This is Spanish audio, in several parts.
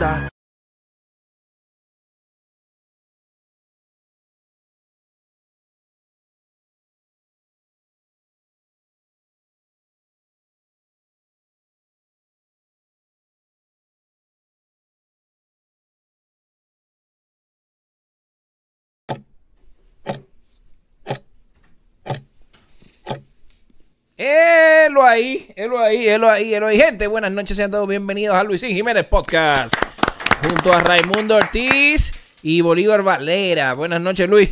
duda. Helo ahí, lo ahí, lo ahí, lo ahí. Gente, buenas noches, sean todos bienvenidos a Luisín Jiménez Podcast junto a Raimundo Ortiz y Bolívar Valera. Buenas noches, Luis.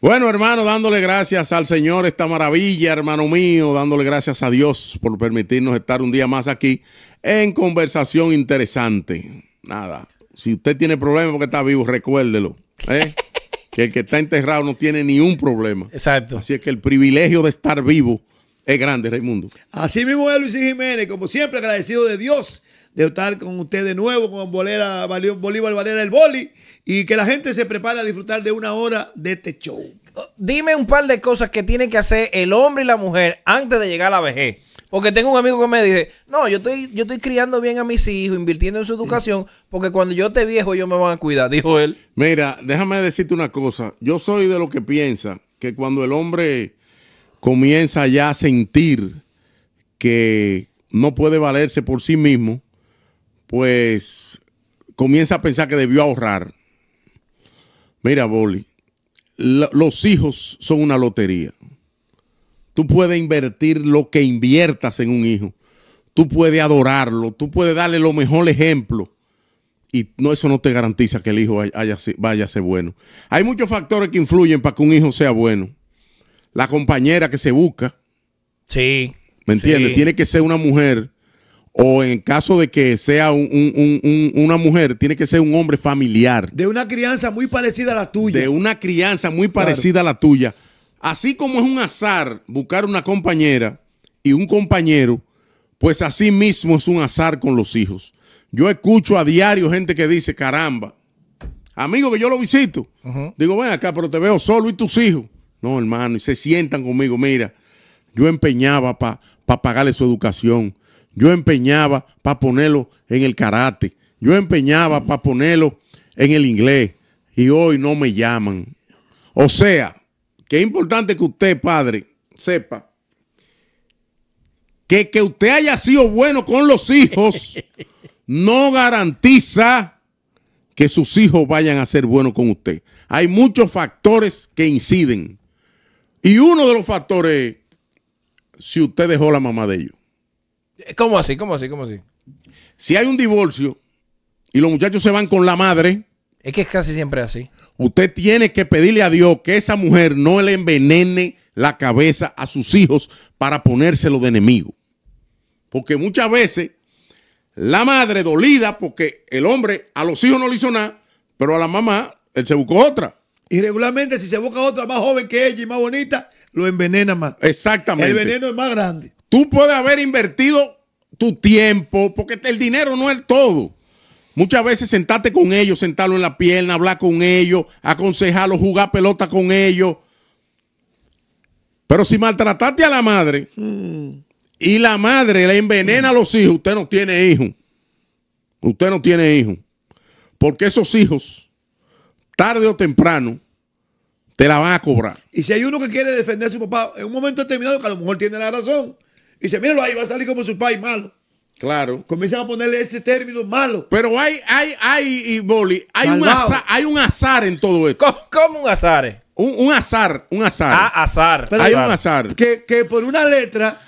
Bueno, hermano, dándole gracias al Señor esta maravilla, hermano mío, dándole gracias a Dios por permitirnos estar un día más aquí en conversación interesante. Nada, si usted tiene problemas porque está vivo, recuérdelo. ¿eh? que el que está enterrado no tiene ni un problema. Exacto. Así es que el privilegio de estar vivo es grande, Raimundo. Así mismo es Luis Jiménez, como siempre agradecido de Dios de estar con usted de nuevo con Bolera, Bolívar Valera el Boli y que la gente se prepare a disfrutar de una hora de este show. Oh, dime un par de cosas que tiene que hacer el hombre y la mujer antes de llegar a la vejez. Porque tengo un amigo que me dice, no, yo estoy, yo estoy criando bien a mis hijos, invirtiendo en su educación, porque cuando yo te viejo ellos me van a cuidar, dijo él. Mira, déjame decirte una cosa. Yo soy de lo que piensa que cuando el hombre comienza ya a sentir que no puede valerse por sí mismo, pues comienza a pensar que debió ahorrar. Mira, Boli, los hijos son una lotería. Tú puedes invertir lo que inviertas en un hijo. Tú puedes adorarlo, tú puedes darle lo mejor ejemplo. Y no, eso no te garantiza que el hijo vaya a ser bueno. Hay muchos factores que influyen para que un hijo sea bueno. La compañera que se busca. Sí. ¿Me entiendes? Tiene que ser una mujer o en caso de que sea una mujer, tiene que ser un hombre familiar. De una crianza muy parecida a la tuya. De una crianza muy parecida a la tuya. Así como es un azar buscar una compañera y un compañero, pues así mismo es un azar con los hijos. Yo escucho a diario gente que dice, caramba, amigo que yo lo visito, digo, ven acá, pero te veo solo y tus hijos. No, hermano, y se sientan conmigo, mira, yo empeñaba para pa pagarle su educación yo empeñaba para ponerlo en el karate, yo empeñaba para ponerlo en el inglés y hoy no me llaman. O sea, que es importante que usted, padre, sepa que que usted haya sido bueno con los hijos no garantiza que sus hijos vayan a ser buenos con usted. Hay muchos factores que inciden. Y uno de los factores, si usted dejó la mamá de ellos. ¿Cómo así? ¿Cómo así? ¿Cómo así? Si hay un divorcio y los muchachos se van con la madre. Es que es casi siempre así. Usted tiene que pedirle a Dios que esa mujer no le envenene la cabeza a sus hijos para ponérselo de enemigo. Porque muchas veces la madre dolida porque el hombre a los hijos no le hizo nada, pero a la mamá él se buscó otra. Y regularmente si se busca otra más joven que ella y más bonita, lo envenena más. Exactamente. El veneno es más grande. Tú puedes haber invertido tu tiempo, porque el dinero no es todo. Muchas veces sentarte con ellos, sentarlo en la pierna, hablar con ellos, aconsejarlos, jugar pelota con ellos. Pero si maltrataste a la madre y la madre le envenena a los hijos, usted no tiene hijos. Usted no tiene hijos. Porque esos hijos, tarde o temprano, te la van a cobrar. Y si hay uno que quiere defender a su papá en un momento determinado, que a lo mejor tiene la razón, y dice, míralo ahí, va a salir como su país malo. Claro. Comienzan a ponerle ese término malo. Pero hay, hay, hay, y Boli, hay un, azar, hay un azar en todo esto. ¿Cómo, un azar? Un, azar, un azar. Ah, azar. hay un azar. Que, que por una letra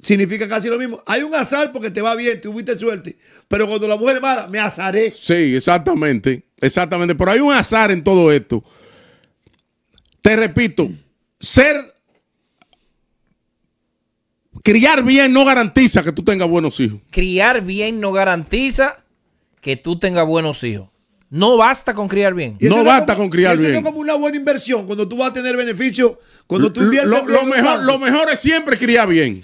significa casi lo mismo. Hay un azar porque te va bien, tuviste suerte. Pero cuando la mujer es mala, me azaré. Sí, exactamente. Exactamente. Pero hay un azar en todo esto. Te repito, ser criar bien no garantiza que tú tengas buenos hijos. Criar bien no garantiza que tú tengas buenos hijos. No basta con criar bien. No basta con criar bien. Eso es como una buena inversión cuando tú vas a tener beneficio, cuando tú inviertes. Lo, lo mejor, lo mejor es siempre criar bien.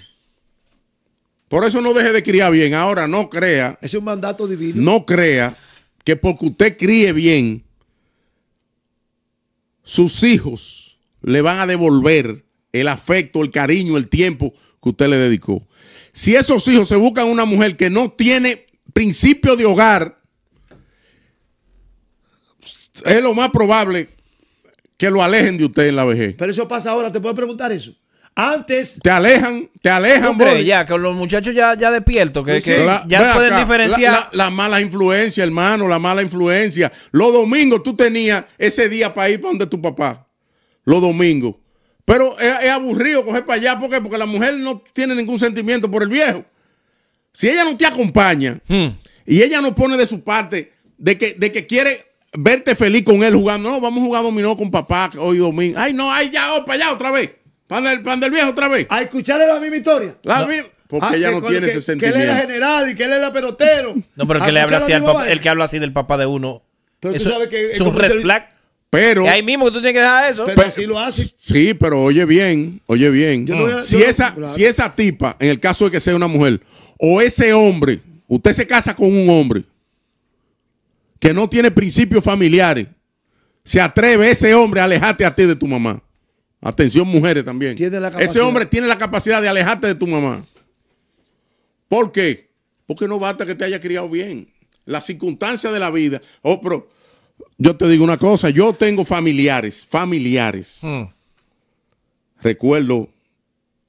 Por eso no deje de criar bien. Ahora no crea. Es un mandato divino. No crea que porque usted críe bien, sus hijos le van a devolver el afecto, el cariño, el tiempo que usted le dedicó. Si esos hijos se buscan una mujer que no tiene principio de hogar, es lo más probable que lo alejen de usted en la vejez. Pero eso pasa ahora, te puedo preguntar eso. Antes. Te alejan, te alejan, Oye, Ya, que los muchachos ya, ya despiertos, que, ya pueden diferenciar. la, mala influencia, hermano, la mala influencia. Los domingos tú tenías ese día para ir para donde tu papá. Los domingos. Pero es, aburrido coger para allá. ¿Por qué? Porque la mujer no tiene ningún sentimiento por el viejo. Si ella no te acompaña hmm. y ella no pone de su parte de que, de que quiere verte feliz con él jugando, no, vamos a jugar dominó con papá hoy domingo. Ay, no, ay, ya, oh, para allá otra vez. Pan del, pan del viejo otra vez. A escucharle la misma historia. La ah, Porque ella no tiene ese sentimiento. Que él era general y que él era pelotero. No, pero el que, le habla así al el que habla así del papá de uno. es un red pero. Y ahí mismo que tú tienes que dejar eso. Pero, lo Sí, pero oye bien, oye bien. si, esa, si esa tipa, en el caso de que sea una mujer, o ese hombre, usted se casa con un hombre que no tiene principios familiares, se atreve ese hombre a alejarte a ti de tu mamá. Atención, mujeres también. ese hombre tiene la capacidad de alejarte de tu mamá. ¿Por qué? Porque no basta que te haya criado bien. Las circunstancias de la vida. Oh, pero yo te digo una cosa, yo tengo familiares, familiares. Hmm. Recuerdo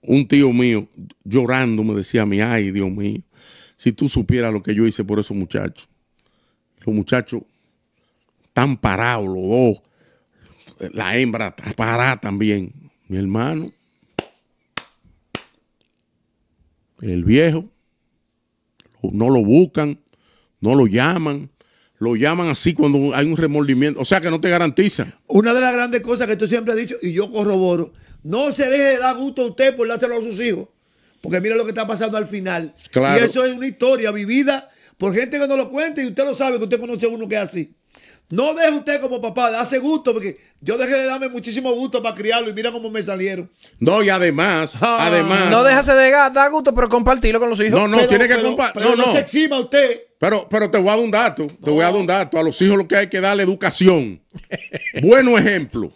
un tío mío llorando me decía a mí, ay Dios mío, si tú supieras lo que yo hice por esos muchachos. Los muchachos tan parados, los dos. La hembra parada también. Mi hermano. El viejo. No lo buscan, no lo llaman lo llaman así cuando hay un remordimiento. O sea que no te garantiza Una de las grandes cosas que tú siempre ha dicho, y yo corroboro, no se deje de dar gusto a usted por dárselo a sus hijos. Porque mira lo que está pasando al final. Claro. Y eso es una historia vivida por gente que no lo cuenta y usted lo sabe, que usted conoce a uno que es así. No deje usted como papá, hace gusto, porque yo dejé de darme muchísimo gusto para criarlo y mira cómo me salieron. No, y además, ah. además. No déjase de dar gusto, pero compartirlo con los hijos. No, no, tiene que compartir. No, no, exima usted. Pero, pero te voy a dar un dato, te voy a dar un dato. A los hijos lo que hay que darle educación. bueno ejemplo.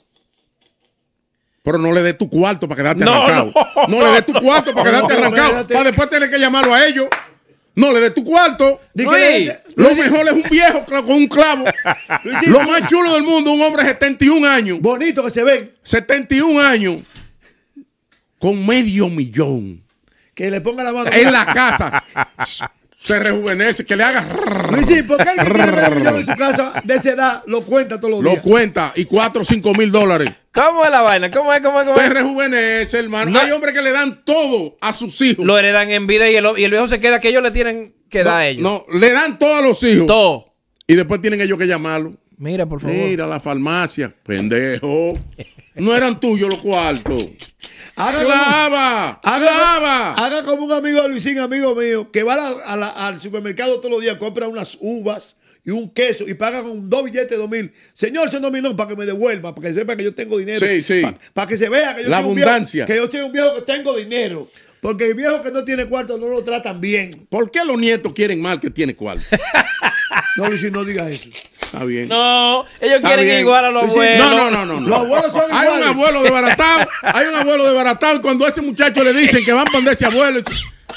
Pero no le dé tu cuarto para quedarte arrancado. No, no le des tu cuarto para quedarte arrancado. Para después tener que llamarlo a ellos. No le dé tu cuarto. Lo mejor es un viejo con un clavo. Lo más chulo del mundo, un hombre de 71 años. Bonito que se ve 71 años. Con medio millón. Que le ponga la mano. En la casa. se rejuvenece, que le haga. Luis, ¿por qué alguien tiene medio millón en su casa de esa edad lo cuenta todos los días? Lo cuenta y 4 o 5 mil dólares. ¿Cómo es la vaina? ¿Cómo es? ¿Cómo es? Cómo es? Te rejuvenece, hermano. Hay hombres que le dan todo a sus hijos. Lo heredan en vida y el, viejo se queda que ellos le tienen que dar a ellos. No, le dan todo a los hijos. Todo. Y después tienen ellos que llamarlo. Mira, por favor. Mira la farmacia, pendejo. No eran tuyos los cuartos. Haga ¡Haga como, Haga como un amigo de Luisín, amigo mío, que va al supermercado todos los días, compra unas uvas, y un queso y paga con dos billetes de dos mil. Señor, se no no, para que me devuelva, para que sepa que yo tengo dinero. Sí, sí. Para, que se vea que yo Que yo soy un viejo que tengo dinero. Porque el viejo que no tiene cuarto no lo tratan bien. ¿Por qué los nietos quieren mal que tiene cuarto? no, Luis, no digas eso. Está bien. No, ellos quieren igual a los abuelos. No, no, no, no, Los abuelos son iguales. Hay un abuelo de baratao, hay un abuelo de baratao cuando a ese muchacho le dicen que van a poner ese abuelo.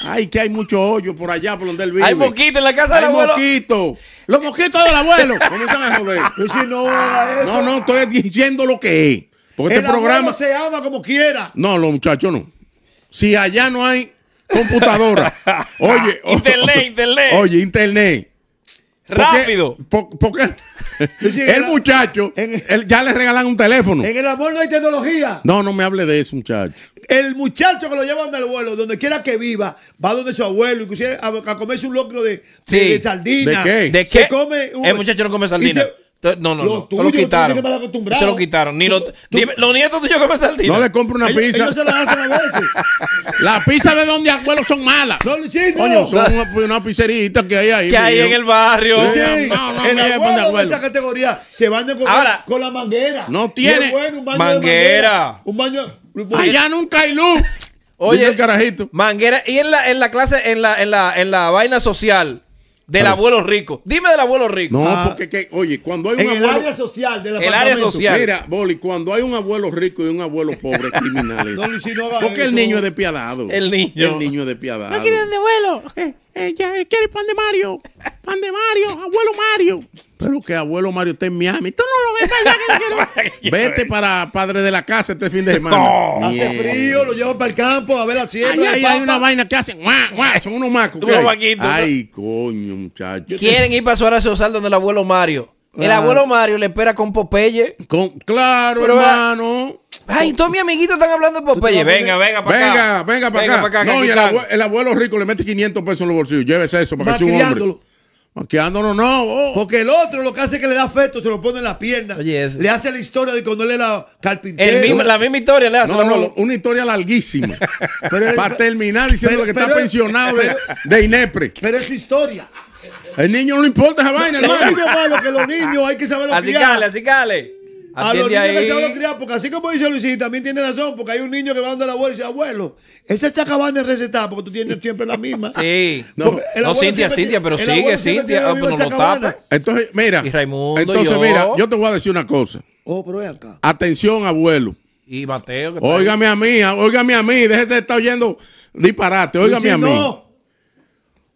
Ay, que hay mucho hoyo por allá por donde él vive. Hay moquitos en la casa del abuelo. moquitos. Los moquitos del abuelo. Comienzan a joder. Si no, eso. no, no, estoy diciendo lo que es. Porque este el este programa se ama como quiera. No, los muchachos no si allá no hay computadora? Oye, ah, internet, internet. Oye, internet. Rápido. el muchacho, ya le regalan un teléfono. En el amor no hay tecnología. No, no me hable de eso, muchacho. El muchacho que lo lleva donde el vuelo, donde quiera que viva, va donde su abuelo, y a, a comerse un locro de, de, sardina. ¿De qué? come el muchacho no come sardina. No, no, no. se lo quitaron. Se lo quitaron. Ni los nietos tuyos que me saldían. No le compro una pizza. se la hacen a veces. las pizzas de donde abuelos son malas. No, Coño, son pues, una, pizzerita que hay ahí. Que hay en el barrio. Sí, el abuelo, esa categoría se bañan con, con la manguera. No tiene. un manguera. Un baño. Allá nunca hay luz. Oye, carajito. manguera. Y en la, en la clase, en la, en la, en la vaina social del abuelo rico. Dime del abuelo rico. No, ah. porque, oye, cuando hay un abuelo. El área social del El área social. Mira, Boli, cuando hay un abuelo rico y un abuelo pobre, criminales. no, si no porque el niño es despiadado. El niño. El niño es despiadado. No quieren de abuelo. Eh, eh quiere pan de Mario. Pan de Mario, abuelo Mario. Pero que abuelo Mario está en Miami. Tú no lo ves allá que quiero. Vete para padre de la casa este fin de semana. No, hace frío, lo llevo para el campo a ver la cielo. Ahí hay, una vaina que hacen. Son unos macos. Ay, coño, muchachos. Quieren ir para su Osal donde el abuelo Mario. El ah. abuelo Mario le espera con Popeye. Con, claro, ah, hermano. Ay, todos mis amiguitos están hablando de Popeye. Venga, venga para venga, acá. Venga, venga para acá. No, y el abuelo, el abuelo, rico le mete 500 pesos en los bolsillos. Llévese eso para que sea un hombre. Ah, no, oh. porque el otro lo que hace es que le da afecto, se lo pone en la pierna. Le hace la historia de cuando él era carpintero. la misma historia le hace. No, no, no una historia larguísima. Para terminar diciendo que está pensionado de, Inepre. Pero es historia. El niño no le importa esa vaina, no, que los niños hay que saberlo así Cale, así cale a los niños que se van a criar, porque así como dice Luis, también tiene razón, porque hay un niño que va donde la abuela y dice, abuelo, esa chacabana es de porque tú tienes siempre la misma. Sí. No, Cintia, Cintia, pero sigue, Cintia, ah, pues Entonces, mira. entonces, mira, yo te voy a decir una cosa. Oh, pero acá. Atención, abuelo. Y Mateo. Óigame a mí, óigame a mí, déjese de estar oyendo disparate, óigame a mí. No.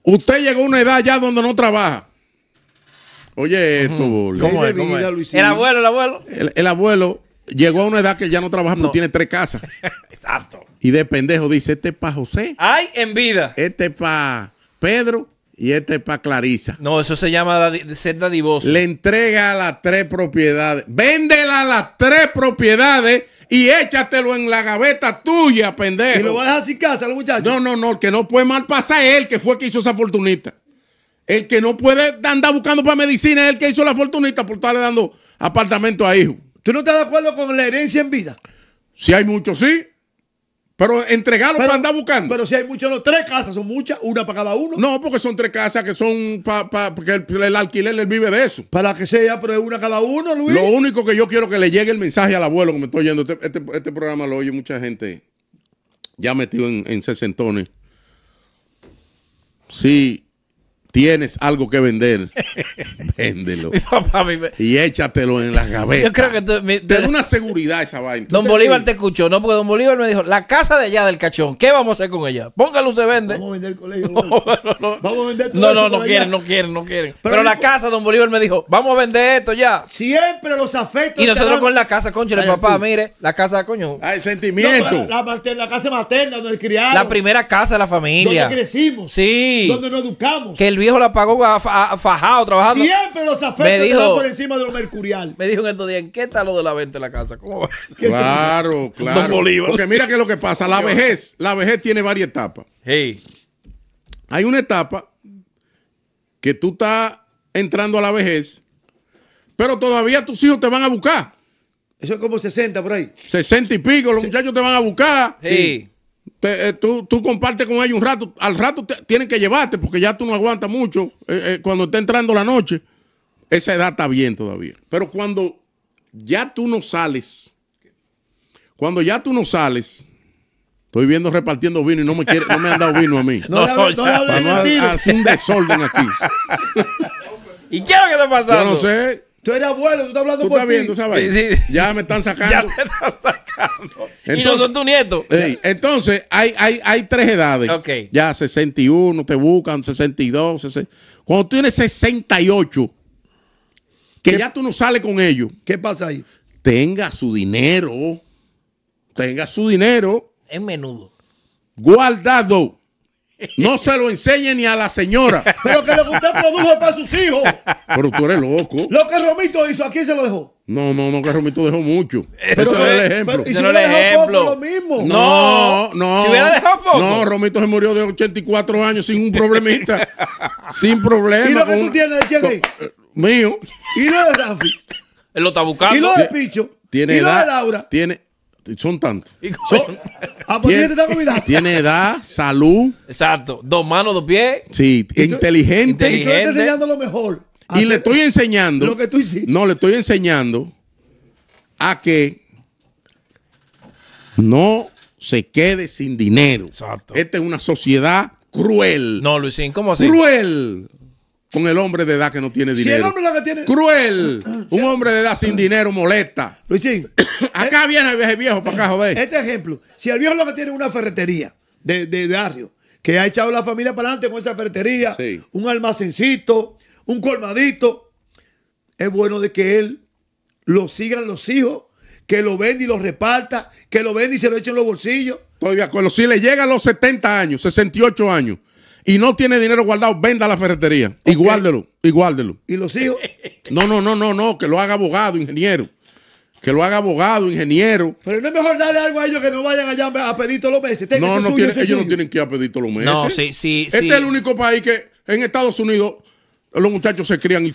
Usted llegó a una edad ya donde no trabaja. Oye, esto, ¿Cómo El abuelo, el abuelo. El, abuelo llegó a una edad que ya no trabaja, pero no. tiene tres casas. Exacto. Y de pendejo dice: Este es para José. Ay, en vida. Este es para Pedro. Y este es para Clarisa. No, eso se llama ser dadivoso. Le entrega las tres propiedades. Véndela las tres propiedades y échatelo en la gaveta tuya, pendejo. Y lo va a dejar sin casa, muchachos. No, no, no, que no puede mal pasar él, que fue quien que hizo esa fortunita. El que no puede andar buscando para medicina es el que hizo la fortunita por estarle dando apartamento a hijos. ¿Tú no estás de acuerdo con la herencia en vida? Si hay muchos, sí. Pero entregarlo para andar buscando. Pero si hay muchos, no. Tres casas son muchas, una para cada uno. No, porque son tres casas que son para. porque el, alquiler él vive de eso. Para que sea, pero es una cada uno, Luis. Lo único que yo quiero que le llegue el mensaje al abuelo que me estoy oyendo. Este, este, este, programa lo oye mucha gente ya metido en, en sesentones. Sí, tienes algo que vender, véndelo. Y échatelo en la cabeza. Yo creo que tú, una seguridad esa vaina. Don Bolívar te escuchó, no, porque Don Bolívar me dijo, la casa de allá del cachón, ¿qué vamos a hacer con ella? Póngalo, se vende. Vamos a vender el colegio. No, no, Vamos a vender todo No, no, no quieren, no quieren, no quieren. Pero, la casa, Don Bolívar me dijo, vamos a vender esto ya. Siempre los afectos. Y nosotros con la casa, el papá, mire, la casa, coño. Hay ah, sentimiento. La, casa materna, donde criado La primera casa de la familia. Donde crecimos. Sí. Donde nos educamos. Que el viejo la pagó a, Fajado trabajando. Siempre los afectos por encima de lo mercurial. Me dijo en estos días, ¿en qué tal lo de la venta en la casa? ¿Cómo claro, claro. Porque mira que es lo que pasa, la vejez, la vejez tiene varias etapas. Hay una etapa que tú estás entrando a la vejez, pero todavía tus hijos te van a buscar. Eso es como 60 por ahí. 60 y pico, los muchachos te van a buscar. sí. Eh, tú, tú, compartes con ellos un rato, al rato tienen que llevarte porque ya tú no aguantas mucho eh, eh, cuando está entrando la noche. Esa edad está bien todavía. Pero cuando ya tú no sales, cuando ya tú no sales, estoy viendo repartiendo vino y no me, no me han dado vino a mí. No, no, no, no un desorden aquí. ¿Y qué es lo que te pasando? Yo no sé. Tú eres abuelo, tú estás hablando ¿Tú por ti. Ya me están sacando y no son tu nieto. entonces, hay, tres edades. Ya 61, te buscan, 62, Cuando tienes 68, que ya tú no sales con ellos. ¿Qué pasa ahí? Tenga su dinero. Tenga su dinero. En menudo. Guardado. No se lo enseñe ni a la señora. Pero que lo que usted produjo para sus hijos. Pero tú eres loco. Lo que Romito hizo, ¿a quién se lo dejó? No, no, no, que Romito dejó mucho. Pero, Eso es el ejemplo. y si no dejó ejemplo. poco, lo mismo. No, no. Si hubiera dejado poco. No, Romito se murió de 84 años sin un problemita. sin problema. ¿Y lo que tú tienes de quién es? Eh, mío. ¿Y lo de Rafi? Él lo está buscando. ¿Y lo de Picho? ¿Y lo de Laura? Tiene son tantos. tiene, edad salud. Exacto. Dos manos, dos pies. Sí, inteligente. y le lo mejor. Y le estoy enseñando. Lo que No, le estoy enseñando a que no se quede sin dinero. Exacto. Esta es una sociedad cruel. No, Luisín, ¿cómo así? Cruel con el hombre de edad que no tiene dinero. Cruel. un hombre de edad sin dinero molesta. Luisín. acá eh, viene el viejo para acá, eh, joder. Este ejemplo. Si el viejo lo que tiene una ferretería de, de, barrio, que ha echado la familia para adelante con esa ferretería, un almacencito, un colmadito, es bueno de que él lo sigan los hijos, que lo venda y lo reparta, que lo venda y se lo echen en los bolsillos. Estoy de acuerdo. Si le llega a los 70 años, 68 años, y no tiene dinero guardado, venda la ferretería. Y guárdelo, y guárdelo. ¿Y los hijos? No, no, no, no, no, que lo haga abogado, ingeniero. Que lo haga abogado, ingeniero. Pero no es mejor darle algo a ellos que no vayan allá a pedir todos los meses. no, no ellos no tienen que ir a pedir todos los meses. No, sí, sí, este es el único país que en Estados Unidos los muchachos se crían y,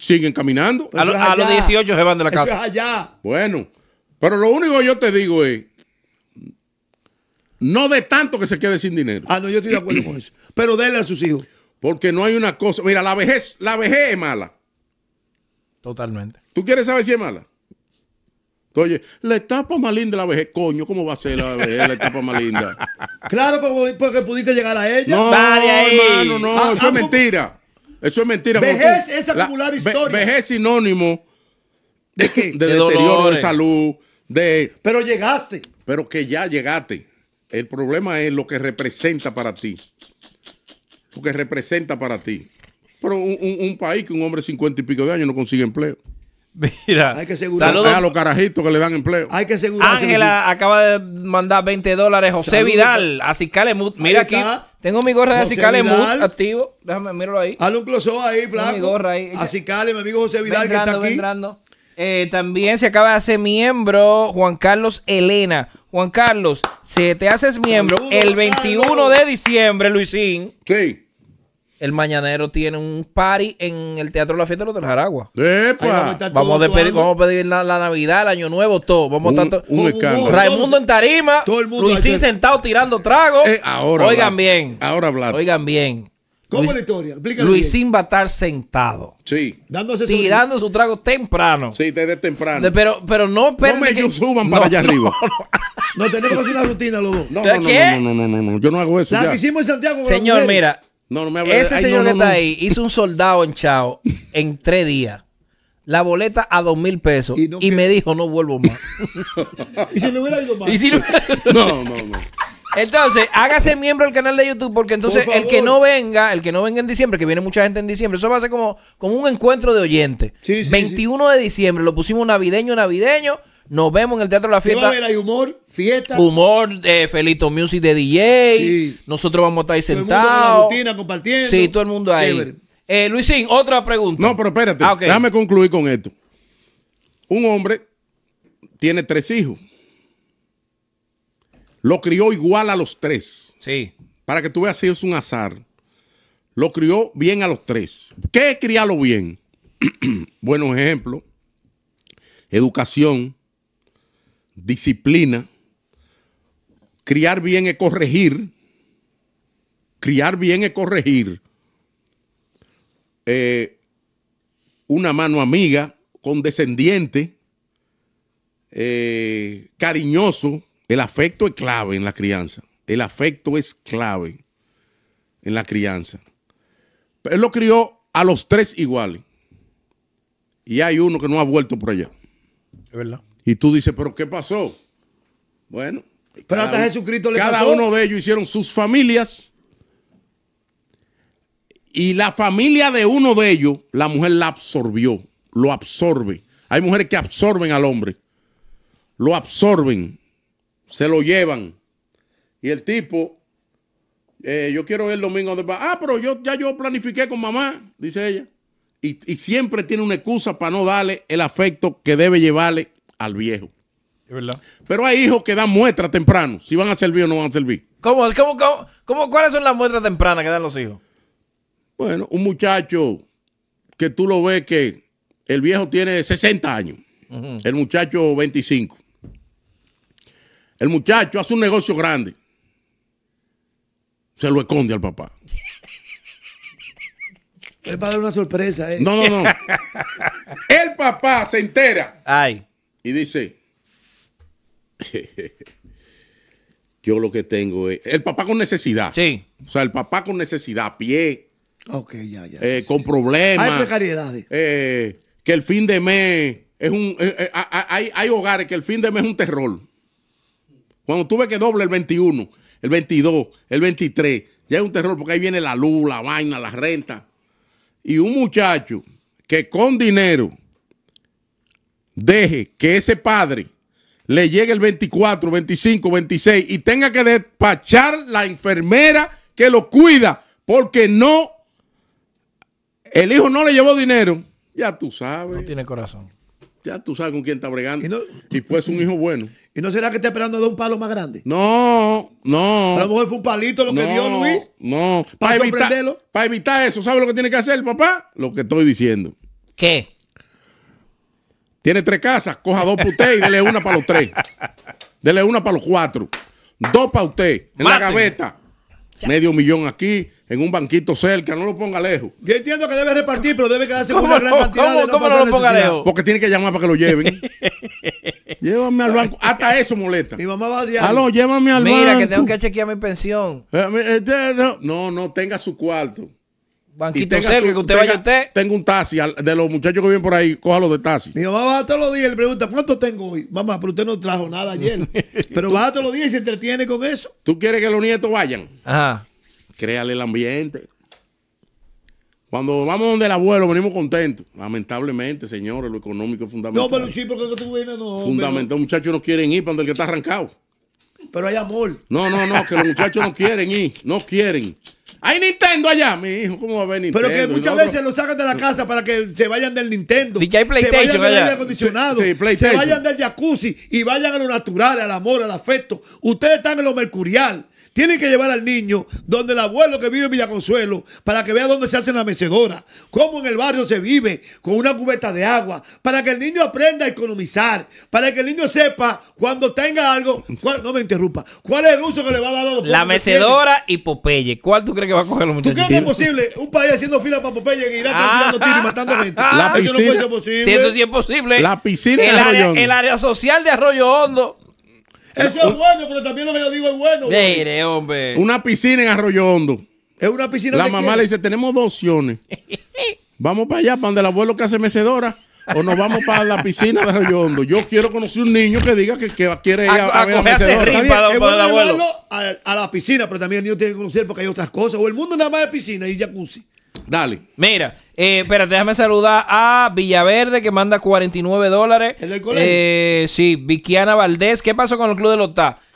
siguen caminando. A, los 18 se van de la casa. Bueno, pero lo único que yo te digo es no de tanto que se quede sin dinero. Ah, no, yo estoy de acuerdo con eso. Pero déle a sus hijos. Porque no hay una cosa. Mira, la vejez, la vejez es mala. Totalmente. ¿Tú quieres saber si es mala? Oye, la etapa más linda de la vejez, coño, ¿cómo va a ser la vejez, la etapa más linda? claro, porque pudiste llegar a ella. No, no, no, ah, eso es ah, mentira. Eso es mentira. Vejez es acumular la, sinónimo de, qué? de, deterioro de salud, de... Pero llegaste. Pero que ya llegaste. El problema es lo que representa para ti. Lo que representa para ti. Pero un, país que un hombre de 50 y pico de años no consigue empleo. Mira, hay que asegurarse. a los carajitos que le dan empleo. Hay que asegurarse. Ángela acaba de mandar 20 dólares. José Vidal, a Mira aquí. Tengo mi gorra de Cicalemut activo. Déjame, míralo ahí. Hazle un close ahí, flaco. mi gorra ahí. A mi amigo José Vidal que está aquí. Eh, también se acaba de hacer miembro Juan Carlos Elena. Juan Carlos, si te haces miembro el 21 de diciembre, Luisín. Sí. El mañanero tiene un party en el Teatro de La Fiesta de los del Jaragua. Vamos, a pedir, la, Navidad, el Año Nuevo, todo. Vamos a Raimundo en tarima. Luisín sentado tirando tragos. Eh, ahora. Oigan bien. Ahora hablar. Oigan bien. Luis, Luisín va a estar sentado. Sí. Dándose tirando su trago temprano. Sí, desde temprano. pero, pero no No me suban para allá arriba. No, tenemos que una rutina los dos. No, ¿Qué? no, no, no, no, Yo no hago eso. ya. hicimos en Santiago. Señor, mira. No, me Ese señor que está ahí hizo un soldado en Chao en tres días la boleta a dos mil pesos y, me dijo no vuelvo más. ¿Y si le hubiera ido más? no, no, no. Entonces, hágase miembro del canal de YouTube, porque entonces el que no venga, el que no venga en diciembre, que viene mucha gente en diciembre, eso va a ser como, como un encuentro de oyentes. 21 de diciembre, lo pusimos navideño, navideño. Nos vemos en el Teatro de la Fiesta. ¿Qué Hay humor, fiesta. Humor, de eh, Felito Music de DJ. Nosotros vamos a estar ahí sentados. Todo el mundo la rutina, compartiendo. Sí, todo el mundo ahí. Eh, Luisín, otra pregunta. No, pero espérate. Ah, Déjame concluir con esto. Un hombre tiene tres hijos. Lo crió igual a los tres. Sí. Para que tú veas si es un azar. Lo crió bien a los tres. ¿Qué es criarlo bien? Buenos ejemplos. Educación. Disciplina. Criar bien es corregir. Criar bien es corregir. Eh, una mano amiga, condescendiente, eh, cariñoso, el afecto es clave en la crianza. El afecto es clave en la crianza. Pero él lo crió a los tres iguales. Y hay uno que no ha vuelto por allá. Es verdad. Y tú dices, ¿pero qué pasó? Bueno. le Cada uno de ellos hicieron sus familias. Y la familia de uno de ellos, la mujer la absorbió, lo absorbe. Hay mujeres que absorben al hombre, lo absorben se lo llevan. Y el tipo, eh, yo quiero ver el domingo de Ah, pero yo ya yo planifiqué con mamá, dice ella. Y, siempre tiene una excusa para no darle el afecto que debe llevarle al viejo. Es verdad. Pero hay hijos que dan muestras temprano, si van a servir o no van a servir. ¿Cómo, cómo, cómo, cuáles son las muestras tempranas que dan los hijos? Bueno, un muchacho que tú lo ves que el viejo tiene 60 años, el muchacho 25. El muchacho hace un negocio grande. Se lo esconde al papá. Es para dar una sorpresa, eh. No, no, no. El papá se entera. Ay. Y dice: Yo lo que tengo es. El papá con necesidad. Sí. O sea, el papá con necesidad, pie. Ok, ya, ya. Eh, con problemas. Hay precariedades. Eh, que el fin de mes es un. hay, hay hogares que el fin de mes es un terror. Cuando tú que doble el 21, el 22, el 23, ya es un terror porque ahí viene la luz, la vaina, la renta. Y un muchacho que con dinero deje que ese padre le llegue el 24, 25, 26 y tenga que despachar la enfermera que lo cuida porque no, el hijo no le llevó dinero. Ya tú sabes. No tiene corazón. Ya tú sabes con quién está bregando. y pues un hijo bueno. ¿Y no será que está esperando dar un palo más grande? No, no. A lo mejor fue un palito lo que dio Luis. No, para, evitar, eso, ¿sabe lo que tiene que hacer, papá? Lo que estoy diciendo. ¿Qué? Tiene tres casas, coja dos para usted y dele una para los tres. Dele una para los cuatro. Dos para usted, en la gaveta. Medio millón aquí, en un banquito cerca, no lo ponga lejos. Yo entiendo que debe repartir, pero debe quedarse con una gran cantidad ¿cómo, de no, ¿cómo lo ponga lejos? Porque tiene que llamar para que lo lleven. llévame al banco. Hasta eso molesta. Mi mamá va a diar Aló, llévame al banco. Mira, que tengo que chequear mi pensión. Eh, eh, no, no, tenga su cuarto. Banquito cerca, que usted vaya usted. Tengo un taxi de los muchachos que vienen por ahí, cójalo de taxi. Mi mamá va todos los días y le pregunta, ¿cuánto tengo hoy? Mamá, pero usted no trajo nada ayer. pero baja todos los días y se entretiene con eso. ¿Tú quieres que los nietos vayan? Ajá créale el ambiente. Cuando vamos donde el abuelo, venimos contentos. Lamentablemente, señores, lo económico es fundamental. No, pero sí, porque tú vienes, no. Fundamental, los muchachos no quieren ir para donde el que está arrancado. Pero hay amor. No, no, no, que los muchachos no quieren ir, no quieren. Hay Nintendo allá, mi hijo, ¿cómo va a venir? Pero que muchas veces lo sacan de la casa para que se vayan del Nintendo. Y que hay PlayStation se vayan del aire acondicionado. se vayan del jacuzzi y vayan a lo natural, al amor, al afecto. Ustedes están en lo mercurial. Tienen que llevar al niño donde el abuelo que vive en Villaconsuelo para que vea dónde se hace la mecedora, cómo en el barrio se vive con una cubeta de agua, para que el niño aprenda a economizar, para que el niño sepa cuando tenga algo, no me interrumpa, cuál es el uso que le va a dar a los La mecedora y Popeye. ¿Cuál tú crees que va a coger los muchachos? ¿Tú crees que es posible un país haciendo fila para Popeye y irá ah. tirando tiros y matando gente? La piscina, eso no puede ser posible. Si eso sí es posible. La piscina el área social de Arroyo Hondo eso es bueno, pero también lo que yo digo es bueno. Mire, hombre. Una piscina en Arroyo Hondo. Es una piscina. La mamá le dice, tenemos dos opciones. Vamos para allá, para donde el abuelo que hace mecedora. O nos vamos para la piscina de Arroyo Hondo. Yo quiero conocer un niño que diga que, que quiere ir a, la a ver a mecedora. para, el abuelo. A, a, la piscina, pero también el niño tiene que conocer porque hay otras cosas. O el mundo nada más de piscina y jacuzzi. Dale. Mira, eh, espérate, déjame saludar a Villaverde que manda 49 dólares. ¿El del colegio? Eh, sí, Vikiana Valdés. ¿Qué pasó con el club de los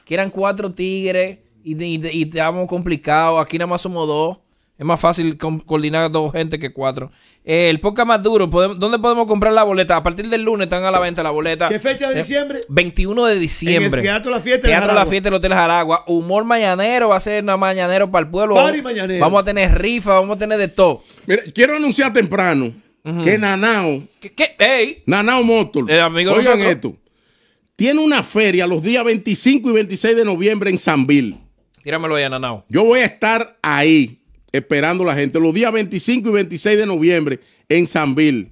Que eran cuatro tigres y, y, y estábamos complicados. Aquí nada más somos dos. Es más fácil coordinar dos gente que cuatro. Eh, el Poca más duro, ¿dónde podemos comprar la boleta? A partir del lunes están a la venta la boleta. ¿Qué fecha de eh, diciembre? 21 de diciembre. En el La Fiesta Teatro La Fiesta del Hotel Jaragua. Humor mañanero, va a ser una mañanero para el pueblo. Party mañanero. Vamos a tener rifa, vamos a tener de todo. Mira, quiero anunciar temprano que Nanao. ¿Qué? Ey. Nanao Motor. oigan esto. Tiene una feria los días 25 y 26 de noviembre en Sanville. Tíramelo a Nanao. Yo voy a estar ahí esperando la gente los días 25 y 26 de noviembre en Sanville.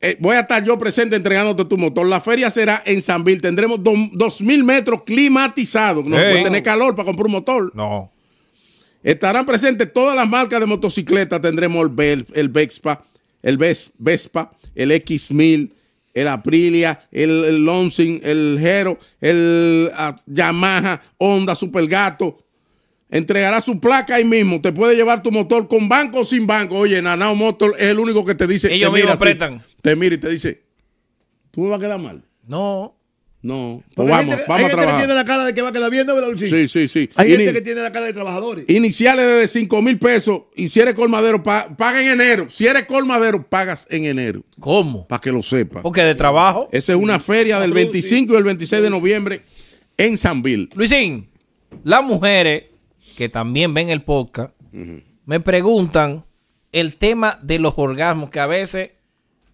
Eh, voy a estar yo presente entregándote tu motor. La feria será en Sanville. Tendremos 2.000 metros climatizados. No puede tener calor para comprar un motor. No. Estarán presentes todas las marcas de motocicletas. Tendremos el, el Vespa, el Vespa, el X1000, el Aprilia, el, el Lonsing, el Hero, el ah, Yamaha, Honda, Supergato, entregará su placa ahí mismo. Te puede llevar tu motor con banco o sin banco. Oye, Nanao Motor es el único que te dice. Ellos te mira apretan. te mira y te dice, ¿tú me vas a quedar mal? No. No, pues vamos, vamos hay gente que tiene la cara de que va a quedar bien, ¿no, Sí, sí, sí. Hay gente que tiene la cara de trabajadores. Iniciales de 5 mil pesos y si eres colmadero, pa paga en enero. Si eres colmadero, pagas en enero. ¿Cómo? Para que lo sepa. Porque de trabajo. Esa es una feria del 25 y el 26 de noviembre en Sanville. Luisín, las mujeres que también ven el podcast, me preguntan el tema de los orgasmos que a veces,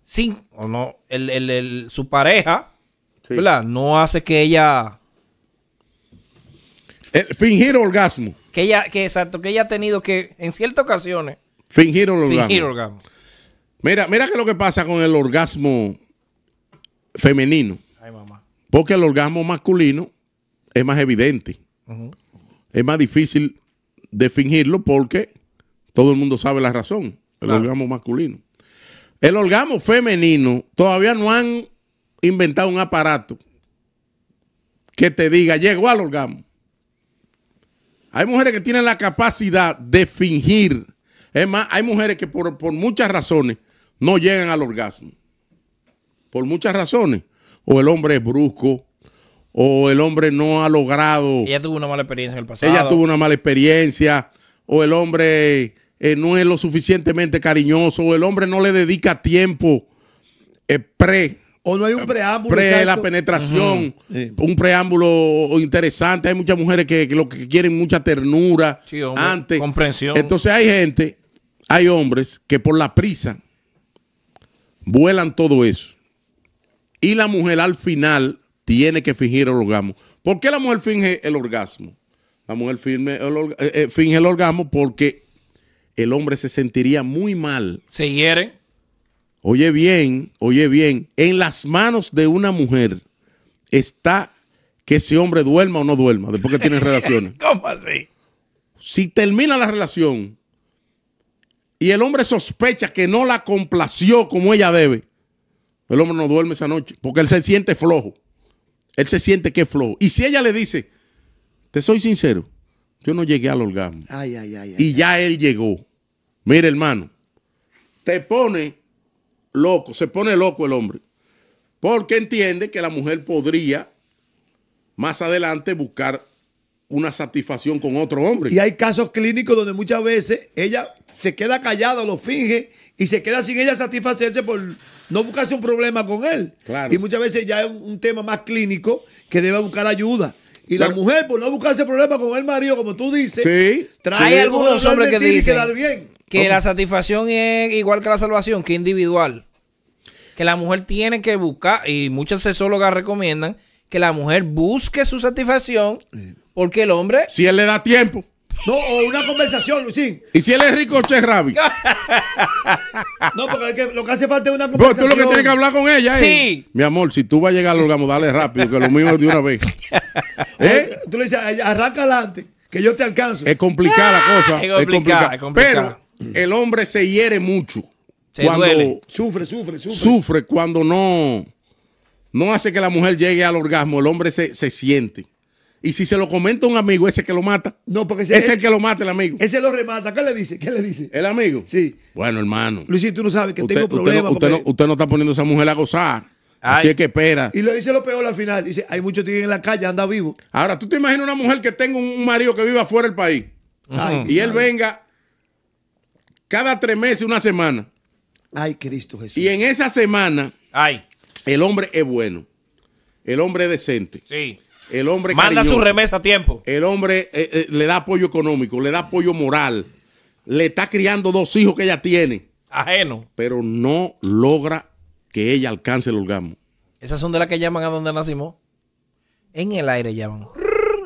sin o no, el, su pareja, ¿verdad? No hace que ella. Eh, fingir orgasmo. Que ella, que exacto, que ella ha tenido que, en ciertas ocasiones. Fingir orgasmo. Mira, mira que lo que pasa con el orgasmo femenino. Ay, mamá. Porque el orgasmo masculino es más evidente es más difícil de fingirlo porque todo el mundo sabe la razón, el orgasmo masculino. El orgasmo femenino todavía no han inventado un aparato que te diga, llegó al orgasmo. Hay mujeres que tienen la capacidad de fingir. Es más, hay mujeres que por, por muchas razones no llegan al orgasmo. Por muchas razones. O el hombre es brusco, o el hombre no ha logrado. Ella tuvo una mala experiencia en el pasado. Ella tuvo una mala experiencia, o el hombre eh, no es lo suficientemente cariñoso, o el hombre no le dedica tiempo eh, pre. O no hay un preámbulo. Pre la penetración, un preámbulo interesante. Hay muchas mujeres que, lo que quieren mucha ternura, sí, hombre, Comprensión. Entonces hay gente, hay hombres que por la prisa vuelan todo eso. Y la mujer al final tiene que fingir el orgasmo. ¿Por qué la mujer finge el orgasmo? La mujer eh, eh, finge el orgasmo porque el hombre se sentiría muy mal. Se hiere. Oye bien, oye bien, en las manos de una mujer está que ese hombre duerma o no duerma después que tiene relaciones. ¿Cómo así? Si termina la relación y el hombre sospecha que no la complació como ella debe, el hombre no duerme esa noche porque él se siente flojo. Él se siente que es flow. Y si ella le dice, te soy sincero, yo no llegué al orgasmo. Ay, ay, ay, y ya él llegó. Mira, hermano, te pone loco, se pone loco el hombre. Porque entiende que la mujer podría más adelante buscar una satisfacción con otro hombre. Y hay casos clínicos donde muchas veces ella se queda callada, lo finge y se queda sin ella satisfacerse por no buscarse un problema con él. Y muchas veces ya es un, tema más clínico que debe buscar ayuda. Y la mujer, por no buscarse problema con el marido, como tú dices, trae algunos hombres que dicen bien. que la satisfacción es igual que la salvación, que individual. Que la mujer tiene que buscar, y muchas sexólogas recomiendan, que la mujer busque su satisfacción porque el hombre... Si él le da tiempo. No, o una conversación, Luisín. ¿Y si él es rico che es No, porque es lo que hace falta es una conversación. Pero tú lo que tienes que hablar con ella es. Sí. Mi amor, si tú vas a llegar al orgasmo, dale rápido, que lo mismo de una vez. ¿Eh? Tú le dices, arranca adelante, que yo te alcanzo. Es complicada la cosa. Es complicada, es complicada. Pero el hombre se hiere mucho. cuando Sufre, sufre, sufre. Sufre cuando no, no hace que la mujer llegue al orgasmo. El hombre se, se siente. Y si se lo comenta un amigo, ese que lo mata. No, porque ese es el que lo mata, el amigo. Ese lo remata. ¿Qué le dice? ¿Qué le dice? ¿El amigo? Sí. Bueno, hermano. Luisito, tú no sabes que tengo problemas. Usted, no, usted no está poniendo a esa mujer a gozar. Ay. Así es que espera. Y le dice lo peor al final. Dice, hay muchos tigres en la calle, anda vivo. Ahora, ¿tú te imaginas una mujer que tenga un marido que viva fuera del país? y él venga cada tres meses, una semana. Ay, Cristo Jesús. Y en esa semana, el hombre es bueno. El hombre es decente. Sí. El hombre Manda su remesa a tiempo. El hombre eh, eh, le da apoyo económico, le da apoyo moral. Le está criando dos hijos que ella tiene. Ajeno. Pero no logra que ella alcance el orgasmo. Esas son de las que llaman a donde nacimos. En el aire llaman.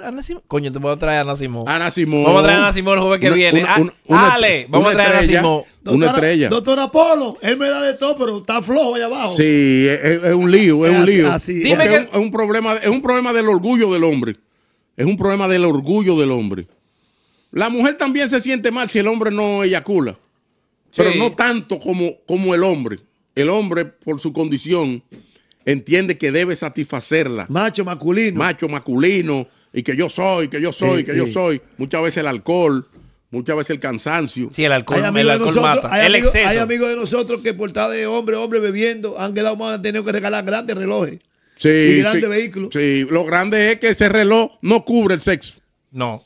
Ana Simón. Coño, te voy a traer a Ana Simón. Ana Simón. Vamos a traer a Ana Simón el jueves que viene. Ah, Ale, vamos a traer a Ana Simón. una estrella. Doctor Apolo, él me da de todo, pero está flojo allá abajo. Sí, es, un lío, es, un lío. Este es, un problema, es un problema del orgullo del hombre. Es un problema del orgullo del hombre. La mujer también se siente mal si el hombre no eyacula. Pero no tanto como, como el hombre. El hombre, por su condición, entiende que debe satisfacerla. Macho masculino. Macho masculino, y que yo soy, que yo soy, que yo soy. Muchas veces el alcohol, muchas veces el cansancio. Sí, el alcohol, hay el alcohol mata. Hay, amigos de nosotros que por estar de hombre, hombre bebiendo, han quedado mal han tenido que regalar grandes relojes. Sí, y grandes vehículos. Sí, lo grande es que ese reloj no cubre el sexo. No.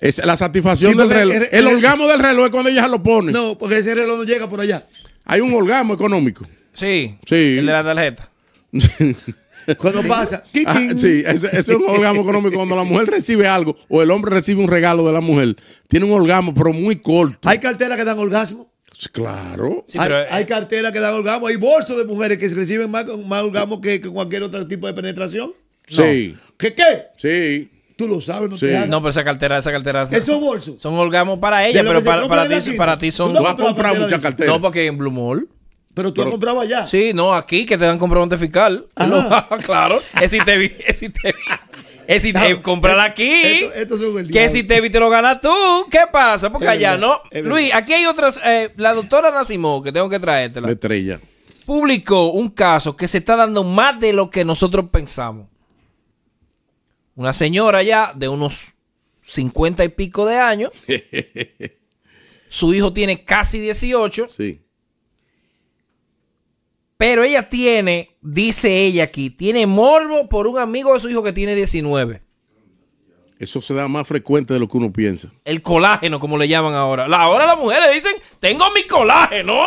Es la satisfacción del reloj. El, holgamo orgamo del reloj es cuando ella lo pone. No, porque ese reloj no llega por allá. Hay un holgamo económico. Sí. Sí. El de la tarjeta. Cuando pasa, ah, sí, ese, es un orgamo económico. Cuando la mujer recibe algo o el hombre recibe un regalo de la mujer, tiene un holgamo, pero muy corto. ¿Hay carteras que dan orgasmo? Claro. hay, eh, carteras que dan orgasmo, hay bolsos de mujeres que reciben más, más orgasmo que, cualquier otro tipo de penetración. Sí. ¿Qué qué? Sí. Tú lo sabes, no te No, pero esa cartera, esa cartera. Esos bolsos. Son holgamos para ella, pero para, ti, son. Tú muchas carteras. No, porque en Blue Mall. Pero tú lo comprabas allá. Sí, no, aquí que te dan comprobante fiscal. claro. Es si te vi, es si te vi. Es si te comprar aquí. Esto, que si te, vi te lo ganas tú. ¿Qué pasa? Porque allá no. Luis, aquí hay otras. Eh, la doctora Nacimó, que tengo que traértela. La estrella. Publicó un caso que se está dando más de lo que nosotros pensamos. Una señora ya de unos cincuenta y pico de años. su hijo tiene casi 18. Sí. Pero ella tiene, dice ella aquí, tiene morbo por un amigo de su hijo que tiene 19. Eso se da más frecuente de lo que uno piensa. El colágeno, como le llaman ahora. Ahora las mujeres dicen, tengo mi colágeno.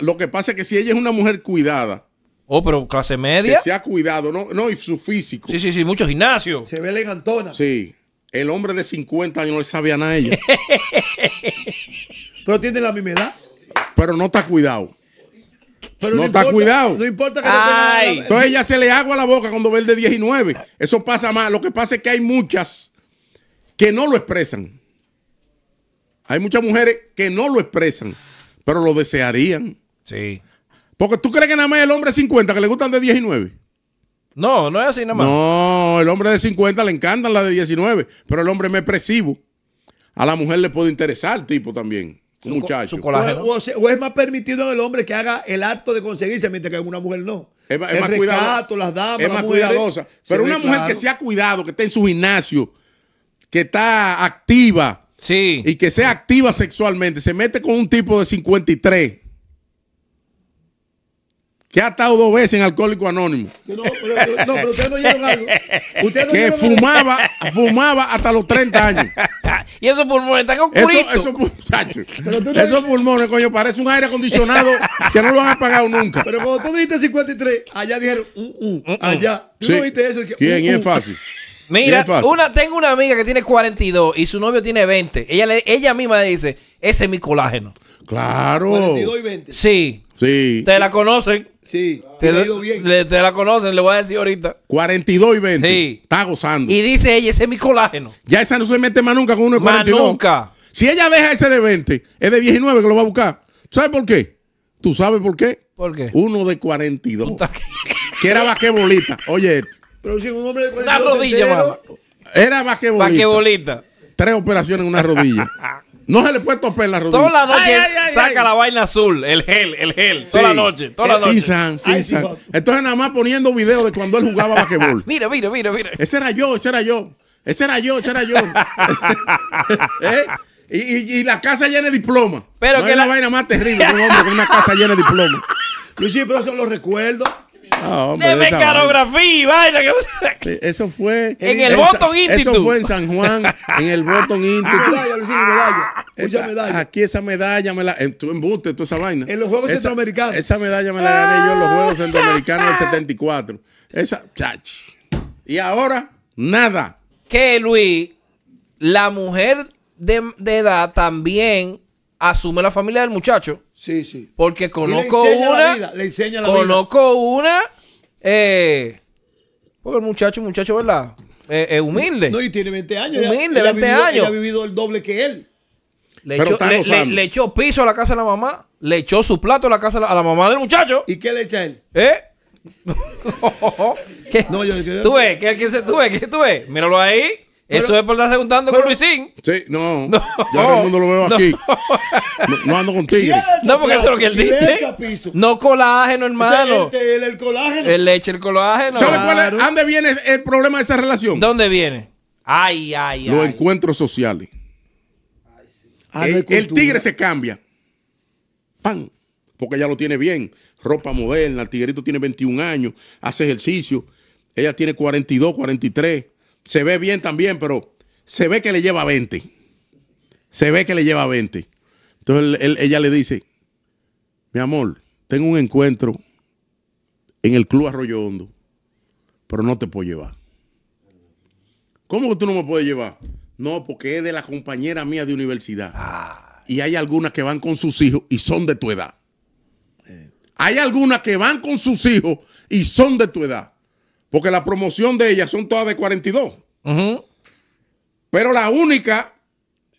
lo que pasa es que si ella es una mujer cuidada. Oh, pero clase media. Que se ha cuidado, no, no, y su físico. Sí, sí, sí, mucho gimnasio. Se ve elegantona. Sí. El hombre de 50 años no le sabían a ella. pero tiene la misma edad. Pero no está cuidado no, está cuidado. No importa que Entonces ella se le agua la boca cuando ve el de 19. Eso pasa más. Lo que pasa es que hay muchas que no lo expresan. Hay muchas mujeres que no lo expresan, pero lo desearían. Sí. Porque tú crees que nada más el hombre de 50 que le gustan de 19. No, no es así nada más. No, el hombre de 50 le encantan las de 19, pero el hombre es expresivo. A la mujer le puede interesar, El tipo también o, es más permitido en el hombre que haga el acto de conseguirse, mientras que en una mujer no. Es, más cuidado las damas, es más cuidadosa. Pero una mujer que se ha cuidado, que esté en su gimnasio, que está activa sí. y que sea activa sexualmente, se mete con un tipo de 53 que ha estado dos veces en Alcohólico Anónimo. No, pero, ustedes no oyeron algo. que fumaba, fumaba hasta los 30 años. y esos pulmones están oscuritos. Eso, esos, pulmones, coño, parece un aire acondicionado que no lo han apagado nunca. Pero cuando tú dijiste 53, allá dijeron, uh, uh, allá. Tú no dijiste eso. Uh, uh". es fácil? Mira, tengo una amiga que tiene 42 y su novio tiene 20. Ella, misma le dice, ese es mi colágeno. Claro. 42 y 20. Sí. Sí. Te la conocen. Sí, te, te la conocen, le voy a decir ahorita. 42 y 20. Sí. Está gozando. Y dice ella, ese es mi colágeno. Ya esa no se mete más nunca con uno de 42. nunca. Si ella deja ese de 20, es de 19 que lo va a buscar. ¿Sabes por qué? ¿Tú sabes por qué? ¿Por qué? Uno de 42. Que era vaquebolita Oye esto. Una rodilla, Era vaquebolita Tres operaciones en una rodilla. No se le puede topar la rodilla. Toda la noche saca la vaina azul, el gel, el gel. Toda la noche, toda eh, noche. Sí, sí, Entonces nada más poniendo videos de cuando él jugaba basquetbol. mira, mira, mira, mira. Ese era yo, ese era yo. Ese era yo, ese era yo. ¿Eh? y, y, la casa llena de diplomas. Pero que es la... vaina más terrible un hombre con una casa llena de diplomas. Luis, pero son los recuerdo de hombre, y vaina. Eso fue. En el Eso fue en San Juan, en el Botón ah, Institute. medalla, Lucía, ah, Mucha medalla. Aquí esa medalla me la. En tu esa vaina. En los Juegos Centroamericanos. Esa medalla me la gané yo en los Juegos Centroamericanos del 74. Ah. Esa, chach. Y ahora, nada. Que Luis, la mujer de edad también asume la familia del muchacho. Sí, sí. Porque conozco una. Vida, le enseña la conozco una. Eh, porque el muchacho, muchacho, ¿verdad? Eh, es humilde. No, y tiene 20 años. Humilde, 20 años. ha vivido el doble que él. Le, echó, le, echó piso a la casa de la mamá. Le echó su plato a la casa de la, a la mamá del muchacho. ¿Y qué le echa él? ¿Eh? ¿Qué? ¿Tú ves? ¿Qué, qué, tú ves? ¿Qué tú ves? Míralo ahí. Eso es por estar preguntando con Luisín. Sí, no. ya todo el mundo lo veo aquí. No, ando contigo. tigre no, porque eso es lo que él dice. No colágeno, hermano. Este, el, el, colágeno. leche, el colágeno. ¿Sabe cuál es? ¿Dónde viene el problema de esa relación? ¿Dónde viene? Ay, ay, Los ay. Los encuentros sociales. Ah, el, tigre se cambia. Pan. Porque ella lo tiene bien. Ropa moderna. El tiguerito tiene 21 años. Hace ejercicio. Ella tiene 42, 43 se ve bien también, pero se ve que le lleva 20. Se ve que le lleva 20. Entonces ella le dice, mi amor, tengo un encuentro en el Club Arroyo Hondo, pero no te puedo llevar. ¿Cómo que tú no me puedes llevar? No, porque es de la compañera mía de universidad. Y hay algunas que van con sus hijos y son de tu edad. Eh. Hay algunas que van con sus hijos y son de tu edad. Porque la promoción de ellas son todas de 42. Pero la única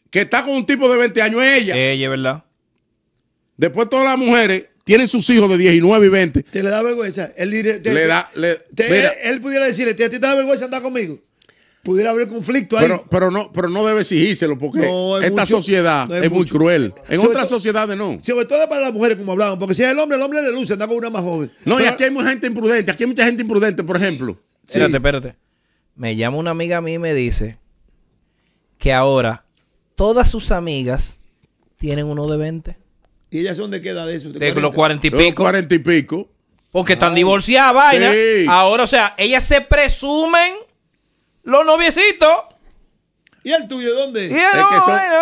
que está con un tipo de 20 años es ella. Ella, ¿verdad? Después todas las mujeres tienen sus hijos de 19 y 20. ¿Te le da vergüenza? Él, él, pudiera decirle, ti te da vergüenza andar conmigo? pudiera haber conflicto ahí. Pero, no, pero no debe exigírselo porque esta sociedad es, muy cruel. En otras sociedades no. Sobre todo para las mujeres, como hablaban, porque si es el hombre, el hombre le luce, anda con una más joven. No, y aquí hay mucha gente imprudente, aquí hay mucha gente imprudente, por ejemplo. Espérate, espérate. Me llama una amiga a mí y me dice que ahora todas sus amigas tienen uno de 20. ¿Y ellas son de qué edad de eso? De, 40? los cuarenta y pico. cuarenta y pico. Porque están divorciadas, vaina. Ahora, o sea, ellas se presumen los noviecitos. ¿Y el tuyo dónde? Y, el, es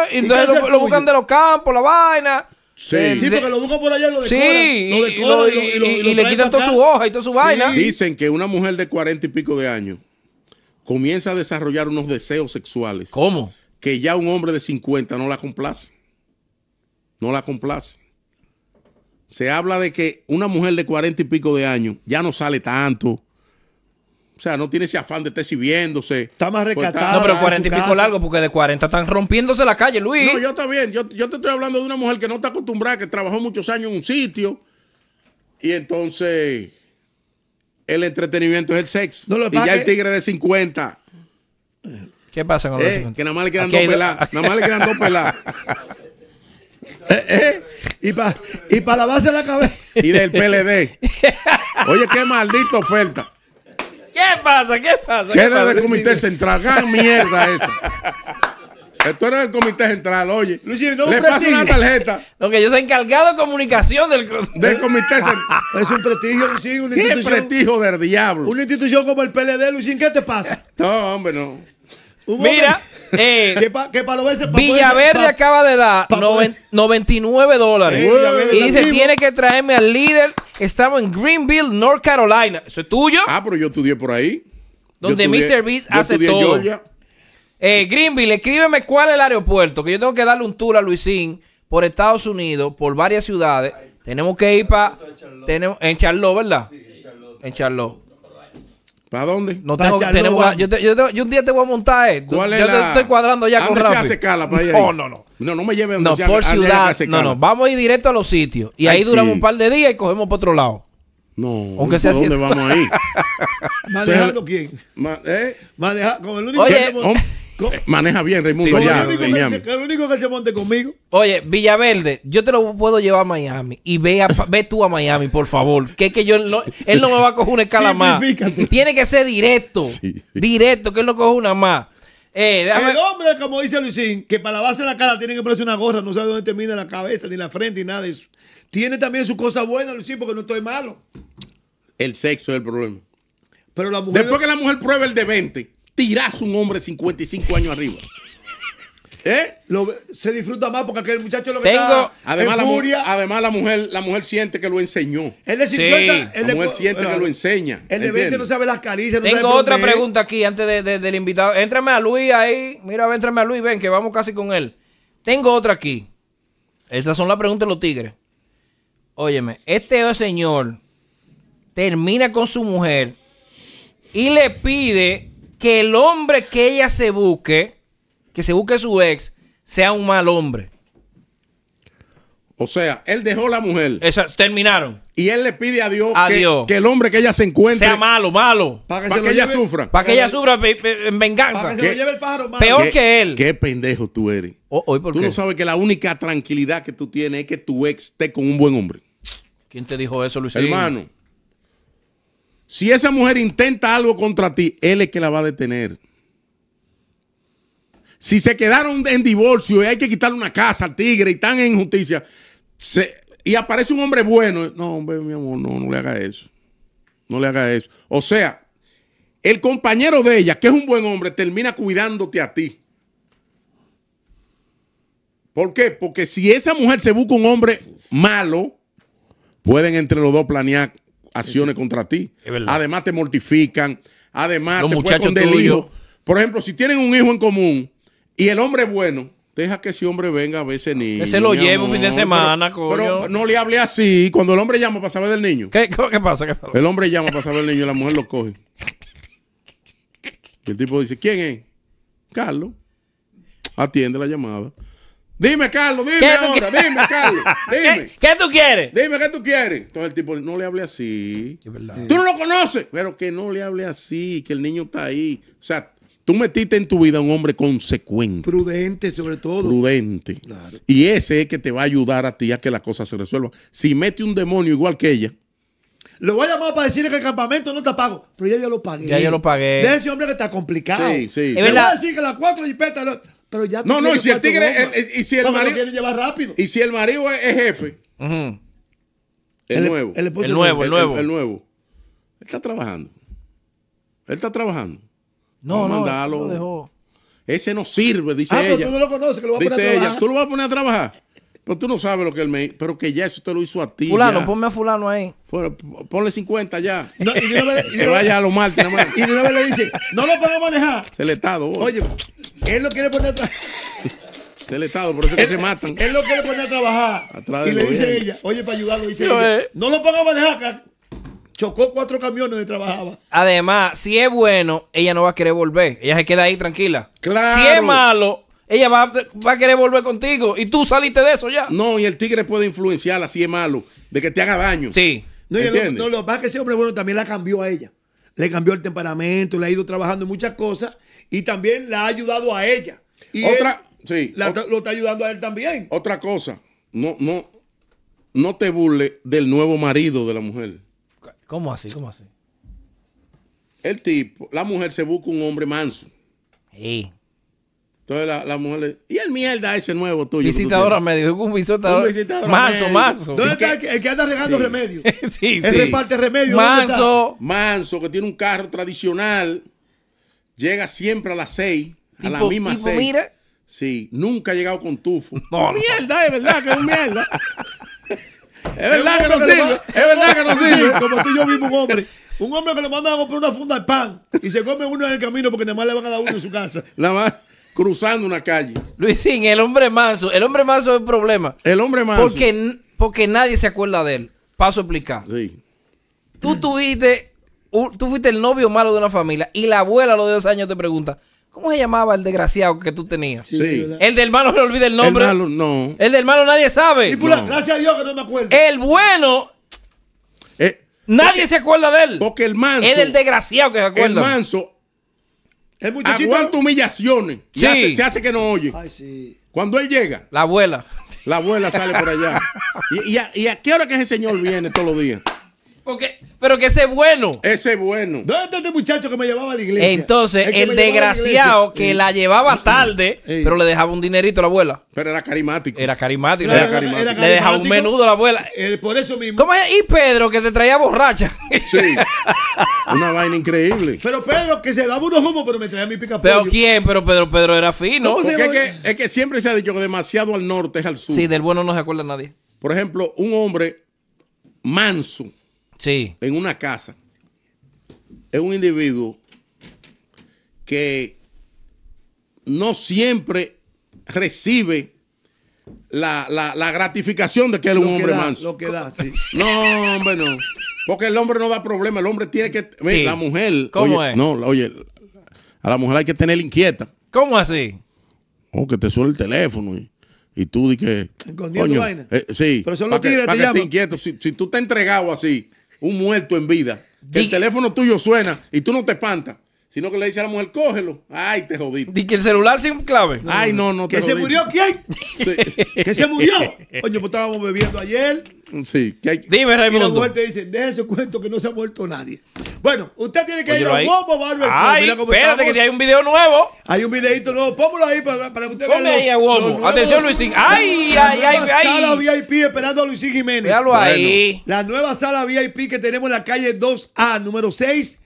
que y entonces lo, buscan de los campos, la vaina. Sí. Eh, sí, porque lo buscan por allá lo decoran. Sí, lo y, le quitan toda su hoja y toda su vaina. Dicen que una mujer de cuarenta y pico de años comienza a desarrollar unos deseos sexuales. ¿Cómo? Que ya un hombre de 50 no la complace. No la complace. Se habla de que una mujer de cuarenta y pico de años ya no sale tanto, o sea, no tiene ese afán de estar exhibiéndose. Está más pues rescatado. No, pero 40 y pico largo, porque de 40 están rompiéndose la calle, Luis. No, yo también. Yo, te estoy hablando de una mujer que no está acostumbrada, que trabajó muchos años en un sitio. Y entonces, el entretenimiento es el sexo. No, y ya el tigre de 50. ¿Qué pasa con los eh, Que nada más le quedan dos peladas. Nada más le quedan dos peladas. Eh, eh, y para la base de la cabeza. Y del PLD. Oye, qué maldita oferta. ¿Qué pasa? ¿Qué pasa? ¿Qué, era del Comité Central? Gran mierda esa. Esto era del Comité Central, oye. Luis, no le paso una tarjeta. Lo que yo soy encargado de comunicación del, Comité Central. es un prestigio, Luisín. Una ¿Qué institución? prestigio del diablo? Una institución como el PLD, Luisín, ¿qué te pasa? No, hombre, no. Mira, eh, que para que lo veces, Villaverde acaba de dar 99 dólares. Eh, y dice, tiene que traerme al líder estaba en Greenville, North Carolina. ¿Eso es tuyo? Ah, pero yo estudié por ahí. Donde Mr. Beat hace todo. Eh, Greenville, escríbeme cuál es el aeropuerto, que yo tengo que darle un tour a Luisín por Estados Unidos, por varias ciudades. tenemos que ir para... En Charlotte, ¿verdad? Sí, en Charlotte. En Charlotte. ¿Para dónde? No yo, te, yo, yo, un día te voy a montar esto. yo te estoy cuadrando ya con Rafi. se hace cala para allá? No, no, no. No, no me lleven no, por ciudad. No, no, vamos a ir directo a los sitios. Y ahí duramos un par de días y cogemos para otro lado. No, aunque sea ¿dónde vamos ahí? ir? ¿Manejando quién? ¿eh? con el único Oye, Maneja bien Raimundo Único que, el único que se monte conmigo. Oye, Villaverde, yo te lo puedo llevar a Miami. Y ve, a, ve tú a Miami, por favor. Que es que yo él no me va a coger una escala más. Tiene que ser directo. Directo, que él no coge una más. Eh, el hombre, como dice Luisín, que para la base de la cara tiene que ponerse una gorra, no sabe dónde termina la cabeza, ni la frente, ni nada eso. Tiene también su cosa buena, Luisín, porque no estoy malo. El sexo es el problema. Pero la mujer Después que la mujer pruebe el de 20, tirás un hombre 55 años arriba. ¿Eh? se disfruta más porque aquel muchacho lo que Tengo, además, La, además, la mujer, la mujer siente que lo enseñó. la mujer siente que lo eh, enseña. El de 20 no sabe las caricias. Tengo otra pregunta aquí antes del invitado. Éntrame a Luis ahí. Mira, entrame a Luis, ven que vamos casi con él. Tengo otra aquí. Estas son las preguntas de los tigres. Óyeme, este señor termina con su mujer y le pide que el hombre que ella se busque, que se busque su ex, sea un mal hombre. O sea, él dejó la mujer. Esa, terminaron. Y él le pide a Dios, que, el hombre que ella se encuentre sea malo, malo. Para que, ella sufra. Para que ella sufra en venganza. Para que se lleve el pájaro Peor que él. Qué pendejo tú eres. tú no sabes que la única tranquilidad que tú tienes es que tu ex esté con un buen hombre. ¿Quién te dijo eso, Luis? Hermano. Si esa mujer intenta algo contra ti, él es que la va a detener. Si se quedaron en divorcio y hay que quitarle una casa al tigre y están en injusticia, y aparece un hombre bueno, no, hombre, mi amor, no, no le haga eso. No le haga eso. O sea, el compañero de ella, que es un buen hombre, termina cuidándote a ti. ¿Por qué? Porque si esa mujer se busca un hombre malo, pueden entre los dos planear acciones contra ti. Además te mortifican, además te pueden con Por ejemplo, si tienen un hijo en común y el hombre es bueno, deja que ese hombre venga a ver ese niño. Que se lo lleve un fin de semana, pero, no le hable así. Cuando el hombre llama para saber del niño. ¿Qué, pasa? ¿Qué pasa? El hombre llama para saber del niño y la mujer lo coge. Y el tipo dice, ¿quién es? Carlos. Atiende la llamada. Dime, Carlos, dime ahora, dime, Carlos, dime. ¿Qué, tú quieres? Dime, ¿qué tú quieres? Entonces el tipo, no le hable así. Es Tú no lo conoces, pero que no le hable así, que el niño está ahí. O sea, tú metiste en tu vida un hombre consecuente. Prudente, sobre todo. Prudente. Claro. Y ese es que te va a ayudar a ti a que la cosa se resuelva. Si mete un demonio igual que ella, lo voy a llamar para decirle que el campamento no te pago. Pero ya yo lo pagué. Ya yo lo pagué. De ese hombre que está complicado. Sí, sí. Le voy a decir que las cuatro jipetas. Pero ya no, no, y si el tigre. y si el marido. Llevar rápido. Y si el marido es, jefe. el, nuevo. El, nuevo, el, nuevo. El, nuevo. Él está trabajando. Él está trabajando. No, no, Ese no sirve, dice ah, ella. Pero no lo conoces, que lo vas a poner a trabajar. Ella, tú lo vas a poner a trabajar. Pero tú no sabes lo que él me pero que ya eso te lo hizo a ti. Fulano, ponme a fulano ahí. ponle 50 ya. No, que vaya a lo mal, Y de una vez le dice, no lo a manejar. El Estado. Oye, él lo quiere poner atrás. El Estado, por eso es que se matan. Él lo quiere poner a trabajar. Atrás y le dice ella, oye, para ayudarlo, dice ella, eh. no lo podemos manejar. chocó cuatro camiones y trabajaba. Además, si es bueno, ella no va a querer volver. Ella se queda ahí tranquila. Claro. Si es malo, ella va, va, a querer volver contigo. Y tú saliste de eso ya. No, y el tigre puede influenciar, así es malo, de que te haga daño. Sí. No, lo, no, que pasa es que ese hombre bueno también la cambió a ella. Le cambió el temperamento, le ha ido trabajando en muchas cosas y también la ha ayudado a ella. Y otra, sí, lo está ayudando a él también. Otra cosa, no, no, no te burles del nuevo marido de la mujer. ¿Cómo así? ¿Cómo así? El tipo, la mujer se busca un hombre manso. Sí. Entonces la, mujer le ¿y el mierda ese nuevo tuyo? Visitadora me medio, un visitador. Un visitador manso, manso. ¿Dónde está el que anda regando remedio? sí, Él reparte remedio. Manso. Manso, que tiene un carro tradicional. Llega siempre a las seis, a la misma tipo, seis. mira. Sí, nunca ha llegado con tufo. No, Mierda, es verdad que es un mierda. es verdad que no sirve. Es verdad que no sirve. Como tú y yo mismo un hombre. Un hombre que le mandan a comprar una funda de pan y se come uno en el camino porque nada más le van a dar uno en su casa. Nada más cruzando una calle. Luisín, el hombre manso. El hombre manso es el problema. El hombre manso. Porque, porque nadie se acuerda de él. Paso a explicar. Sí. Tú tuviste, tú fuiste el novio malo de una familia y la abuela a los dos años te pregunta, ¿Cómo se llamaba el desgraciado que tú tenías? Sí. El del malo se olvida el nombre. El malo, no. El del malo nadie sabe. Y gracias a Dios que no me acuerdo. El bueno. Eh, nadie se acuerda de él. Porque el manso. Es el desgraciado que se acuerda. El manso el humillaciones. Se, hace, que no oye. Cuando él llega. La abuela. La abuela sale por allá. ¿Y, y a, qué hora que ese señor viene todos los días? pero que ese bueno. Ese es bueno. ¿Dónde este muchacho que me llevaba a la iglesia? Entonces, el, desgraciado que la llevaba tarde, pero le dejaba un dinerito a la abuela. Pero era carimático Era carimático. le dejaba un menudo a la abuela. Eh, por eso mismo. Y Pedro, que te traía borracha. Sí. Una vaina increíble. Pero Pedro, que se daba unos humos, pero me traía mi pica ¿Pero quién? Pero Pedro, Pedro era fino. es que, es que siempre se ha dicho que demasiado al norte es al sur. Sí, del bueno no se acuerda nadie. Por ejemplo, un hombre manso en una casa es un individuo que no siempre recibe la, gratificación de que él es un hombre manso. No, hombre, no. Porque el hombre no da problema, el hombre tiene que... La mujer... ¿Cómo es? No, oye, a la mujer hay que tener inquieta. ¿Cómo así? O oh, que te suele el teléfono y, tú di que... Eh, sí. Pero que, te, inquieto. Si, tú te entregado así un muerto en vida. el teléfono tuyo suena y tú no te espantas sino que le dice a la mujer, cógelo. Ay, te jodiste. Y que el celular sin clave. Ay, no, no. Te ¿Que se murió quién? ¿Que se murió? Coño, pues estábamos bebiendo ayer. Sí. Que hay... Dime, Raimundo. Y la mujer te dice, déjese cuento que no se ha muerto nadie. Bueno, usted tiene que pues ir a un Barber Ay, espérate que que hay un video nuevo. Hay un videito nuevo. Póngalo ahí para, para que usted vea los, ahí a Atención, Luisín. Ay, la ay, nueva ay, sala VIP esperando a Luisín Jiménez. Véalo ahí. La nueva sala VIP que tenemos en la calle 2A, número 6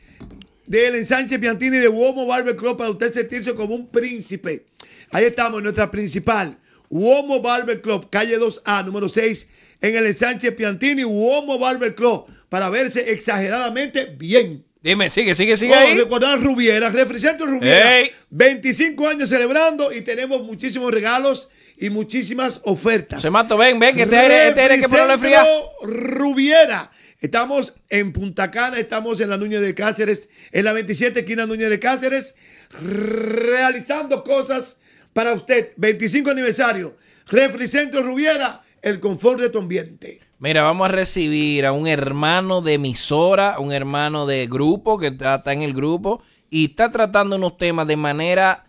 del ensanche Piantini de Uomo Barber Club para usted sentirse como un príncipe. Ahí estamos, en nuestra principal, Uomo Barber Club, calle 2A, número 6, en el ensanche Piantini, Uomo Barber Club, para verse exageradamente bien. Dime, sigue, sigue, sigue. Oh, ahí. Recordar Rubiera, refrescante Rubiera. 25 años celebrando y tenemos muchísimos regalos y muchísimas ofertas. Se mato, ven, ven, este este que te que ponerle fría. Rubiera. Estamos en Punta Cana, estamos en la Núñez de Cáceres, en la 27 esquina Núñez de Cáceres, realizando cosas para usted. 25 aniversario, Refricentro Rubiera, el confort de tu ambiente. Mira, vamos a recibir a un hermano de emisora, un hermano de grupo que está, está en el grupo y está tratando unos temas de manera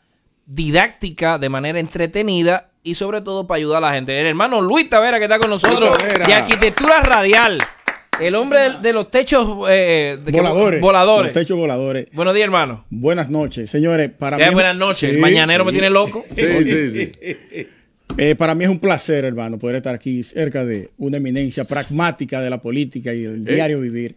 didáctica, de manera entretenida y sobre todo para ayudar a la gente. El hermano Luis Tavera que está con nosotros de Arquitectura Radial. El hombre de, los techos eh, eh, voladores. voladores. Buenos días, hermano. Buenas noches, señores. Para buenas noches. el mañanero me tiene loco. Sí, sí, sí. Eh, para mí es un placer, hermano, poder estar aquí cerca de una eminencia pragmática de la política y del diario vivir.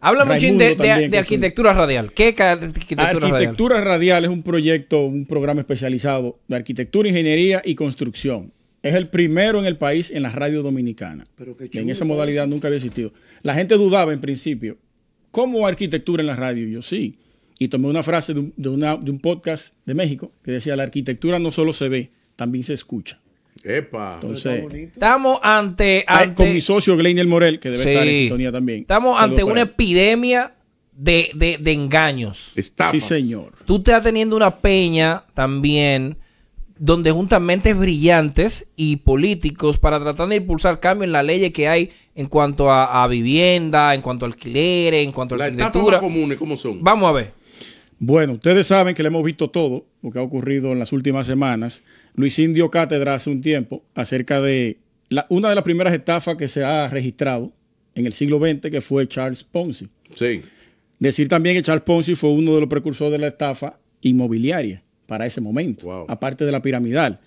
Háblame Habla de, arquitectura radial. ¿Qué arquitectura, arquitectura radial? radial? es un proyecto, un programa especializado de arquitectura, ingeniería y construcción. Es el primero en el país en la radio dominicana. Pero en esa modalidad pues. nunca había existido. La gente dudaba en principio. ¿Cómo arquitectura en la radio? Yo sí. Y tomé una frase de un, podcast de México que decía, la arquitectura no solo se ve, también se escucha. Epa. Entonces, estamos ante, ah, Con mi socio Gleiner Morel, que debe estar en sintonía también. Estamos ante una epidemia de, engaños. Sí, señor. Tú estás teniendo una peña también donde juntan mentes brillantes y políticos para tratar de impulsar cambios en la ley que hay en cuanto a, vivienda, en cuanto a alquileres, en cuanto a la arquitectura. comunes, ¿cómo son? Vamos a ver. Bueno, ustedes saben que le hemos visto todo lo que ha ocurrido en las últimas semanas. Luis Indio cátedra hace un tiempo acerca de la, una de las primeras estafas que se ha registrado en el siglo XX, que fue Charles Ponzi. Sí. Decir también que Charles Ponzi fue uno de los precursores de la estafa inmobiliaria para ese momento, aparte de la piramidal.